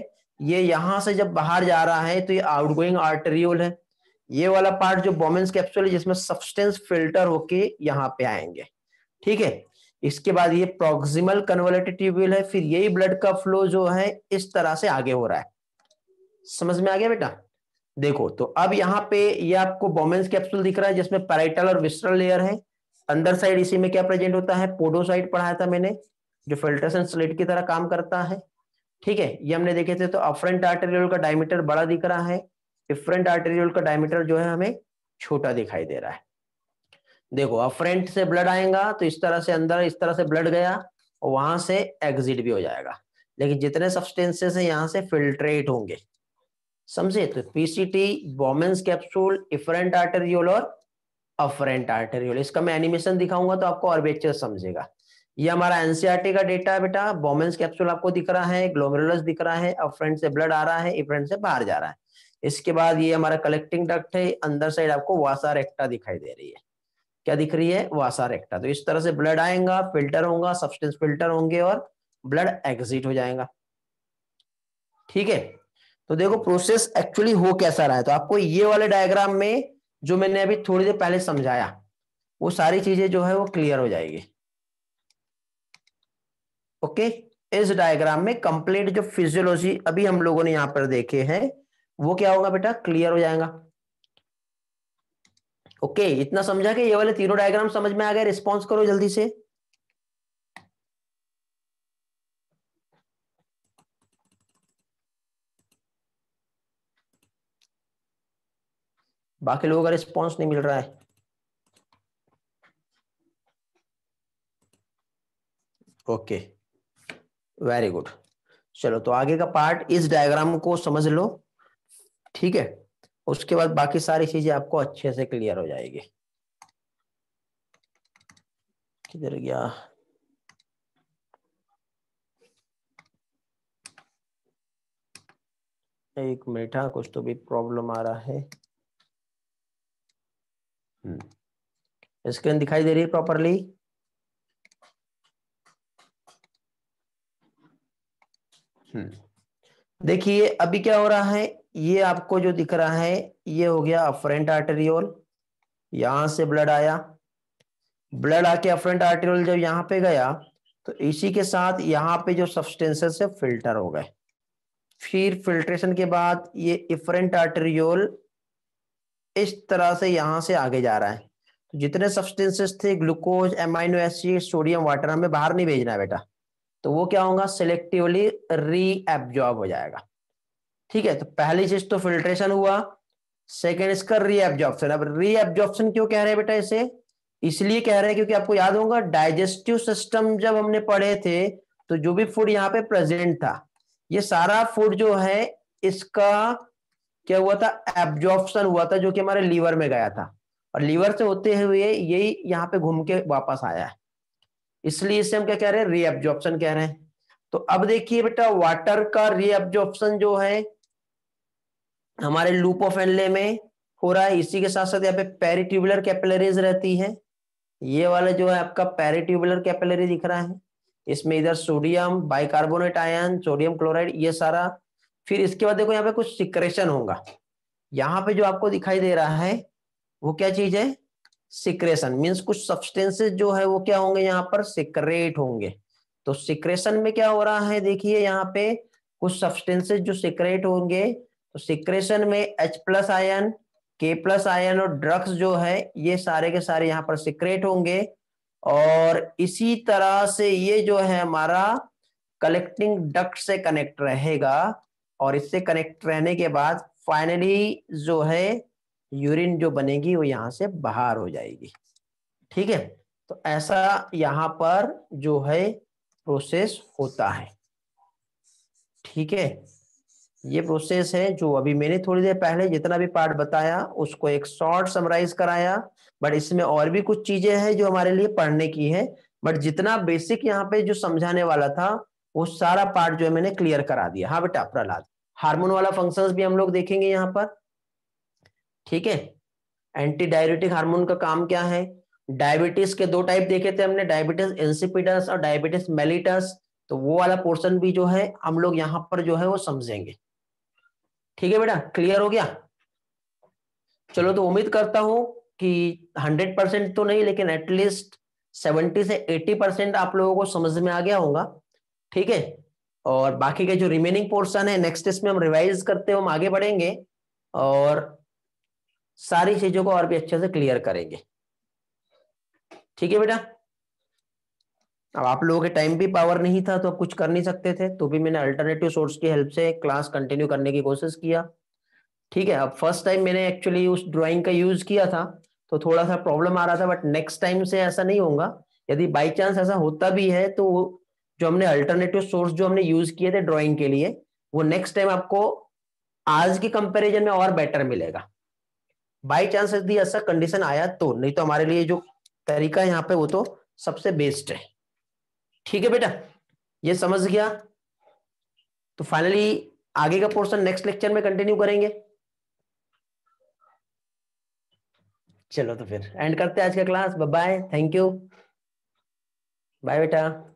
ये यहां से जब बाहर जा रहा है तो ये आउटगोइंग आर्टेरियोल है ये वाला पार्ट जो बोमेंस कैप्सूल है जिसमें सब्सटेंस फिल्टर होके यहाँ पे आएंगे ठीक है इसके बाद ये प्रोक्सिमल कन्वर्टेड ट्यूबवेल है फिर यही ब्लड का फ्लो जो है इस तरह से आगे हो रहा है समझ में आ गया बेटा देखो तो अब यहाँ पे ये आपको बोमेंस कैप्सूल दिख रहा है जिसमें पैराइटल और विस्ट्रल लेयर है अंदर साइड इसी में क्या प्रेजेंट होता है पोडोसाइड पढ़ाया था मैंने जो फिल्ट्रेशन स्लेट की तरह काम करता है ठीक है ये हमने देखे थे तो अफ्रंट आर्टेरियल का डायमीटर बड़ा दिख रहा है डिफरेंट आर्टेरियल का डायमीटर जो है हमें छोटा दिखाई दे रहा है देखो अफ्रंट से ब्लड आएगा तो इस तरह से अंदर इस तरह से ब्लड गया और वहां से एग्जिट भी हो जाएगा लेकिन जितने सब्सटेंसेस हैं यहाँ से फिल्ट्रेट होंगे समझे तो PCT Bowman's capsule efferent arteriole और अफरेंट आर्टेरियोल इसका मैं एनिमेशन दिखाऊंगा तो आपको और बेहतर समझेगा ये हमारा एनसीआरटी e का डेटा है बेटा बोमेंस कैप्सूल आपको दिख रहा है ग्लोमेरुलस दिख रहा है अब फ्रंट से ब्लड आ रहा है फ्रंट से बाहर जा रहा है इसके बाद ये हमारा कलेक्टिंग डक्ट है अंदर साइड आपको वासा रेक्टा दिखाई दे रही है क्या दिख रही है वासा रेक्टा तो इस तरह से ब्लड आएगा फिल्टर होगा सब्सटेंस फिल्टर होंगे और ब्लड एग्जिट हो जाएगा ठीक है तो देखो प्रोसेस एक्चुअली हो कैसा रहा है तो आपको ये वाले डायग्राम में जो मैंने अभी थोड़ी देर पहले समझाया वो सारी चीजें जो है वो क्लियर हो जाएगी ओके इस डायग्राम में कंप्लीट जो फिजियोलॉजी अभी हम लोगों ने यहां पर देखे हैं वो क्या होगा बेटा क्लियर हो जाएगा ओके इतना समझा कि ये वाले तीनों डायग्राम समझ में आ गए रिस्पॉन्स करो जल्दी से बाकी लोगों का रिस्पॉन्स नहीं मिल रहा है ओके okay. वेरी गुड चलो तो आगे का पार्ट इस डायग्राम को समझ लो ठीक है उसके बाद बाकी सारी चीजें आपको अच्छे से क्लियर हो जाएगी किधर गया एक मीठा हाँ, कुछ तो भी प्रॉब्लम आ रहा है स्क्रीन हम्म। दिखाई दे रही है प्रॉपरली हम्म। देखिए अभी क्या हो रहा है ये आपको जो दिख रहा है ये हो गया अफ्रेंट आर्टेरियोल यहां से ब्लड आया ब्लड आके अफ्रेंट आर्टेरियोल जब यहां पे गया तो इसी के साथ यहाँ पे जो सब्सटेंसेस है फिल्टर हो गए फिर फिल्ट्रेशन के बाद ये इफ्रेंट आर्टेरियोल इस तरह से यहां से आगे जा रहा है तो जितने सब्सटेंसेस थे glucose amino acid sodium water हमें बाहर नहीं भेजना है बेटा तो वो क्या होगा सिलेक्टिवली री एब्जॉर्ब हो जाएगा ठीक है तो पहली चीज तो फिल्ट्रेशन हुआ सेकेंड इसका रीएब्जॉर्प्शन अब रीएब्जॉर्प्शन क्यों कह रहे हैं बेटा इसे इसलिए कह रहे हैं क्योंकि आपको याद होगा डाइजेस्टिव सिस्टम जब हमने पढ़े थे तो जो भी फूड यहाँ पे प्रेजेंट था ये सारा फूड जो है इसका क्या हुआ था एब्जॉर्प्शन हुआ था जो कि हमारे लीवर में गया था और लीवर से होते हुए यही यहाँ पे घूम के वापस आया है इसलिए इसे हम क्या कह रहे हैं रीअब्जॉर्प्शन कह रहे हैं तो अब देखिए बेटा वाटर का रीअब्जॉर्प्शन जो है हमारे लूप ऑफ एनले में हो रहा है इसी के साथ साथ यहाँ पे पेरिट्यूबुलर कैपिलरीज रहती है ये वाला जो है आपका पेरिट्यूबुलर कैपिलरी दिख रहा है इसमें इधर sodium bicarbonate ion sodium chloride ये सारा फिर इसके बाद देखो यहाँ पे कुछ सिक्रेशन होगा यहाँ पे जो आपको दिखाई दे रहा है वो क्या चीज है सिक्रेशन मीन्स कुछ सब्सटेंसेस जो है वो क्या होंगे यहाँ पर सिक्रेट होंगे तो सिक्रेशन में क्या हो रहा है देखिए यहाँ पे कुछ सब्सटेंसेस जो सिक्रेट होंगे तो सिक्रेशन में H plus ion K plus ion और ड्रग्स जो है ये सारे के सारे यहाँ पर सिक्रेट होंगे और इसी तरह से ये जो है हमारा कलेक्टिंग डक्ट से कनेक्ट रहेगा और इससे कनेक्ट रहने के बाद फाइनली जो है यूरिन जो बनेगी वो यहाँ से बाहर हो जाएगी ठीक है तो ऐसा यहाँ पर जो है प्रोसेस होता है ठीक है ये प्रोसेस है जो अभी मैंने थोड़ी देर पहले जितना भी पार्ट बताया उसको एक शॉर्ट समराइज कराया बट इसमें और भी कुछ चीजें हैं जो हमारे लिए पढ़ने की है बट जितना बेसिक यहाँ पे जो समझाने वाला था वो सारा पार्ट जो है मैंने क्लियर करा दिया हाँ बेटा प्रहलाद हार्मोन वाला फंक्शंस भी हम लोग देखेंगे यहाँ पर ठीक है एंटी डायबिटिक हार्मोन का काम क्या है डायबिटीज के दो टाइप देखे थे हमने डायबिटीज इंसिपिडस और डायबिटीज मेलिटस तो वो वाला पोर्शन भी जो है हम लोग यहाँ पर जो है वो समझेंगे ठीक है बेटा क्लियर हो गया चलो तो उम्मीद करता हूं कि 100 परसेंट तो नहीं लेकिन एटलीस्ट 70 से 80 परसेंट आप लोगों को समझ में आ गया होगा ठीक है और बाकी के जो रिमेनिंग पोर्शन है नेक्स्ट इसमें हम रिवाइज करते हुए हम आगे बढ़ेंगे और सारी चीजों को और भी अच्छे से क्लियर करेंगे ठीक है बेटा अब आप लोगों के टाइम भी पावर नहीं था तो अब कुछ कर नहीं सकते थे तो भी मैंने अल्टरनेटिव सोर्स की हेल्प से क्लास कंटिन्यू करने की कोशिश किया ठीक है अब फर्स्ट टाइम मैंने एक्चुअली उस ड्राइंग का यूज किया था तो थोड़ा सा प्रॉब्लम आ रहा था बट नेक्स्ट टाइम से ऐसा नहीं होगा यदि बाई चांस ऐसा होता भी है तो जो हमने अल्टरनेटिव सोर्स जो हमने यूज किए थे ड्रॉइंग के लिए वो नेक्स्ट टाइम आपको आज के कंपेरिजन में और बेटर मिलेगा बाई चांस यदि ऐसा कंडीशन आया तो नहीं तो हमारे लिए जो तरीका है यहाँ पे वो तो सबसे बेस्ट है ठीक है बेटा ये समझ गया तो फाइनली आगे का पोर्शन नेक्स्ट लेक्चर में कंटिन्यू करेंगे चलो तो फिर एंड करते हैं आज का class bye thank you bye बेटा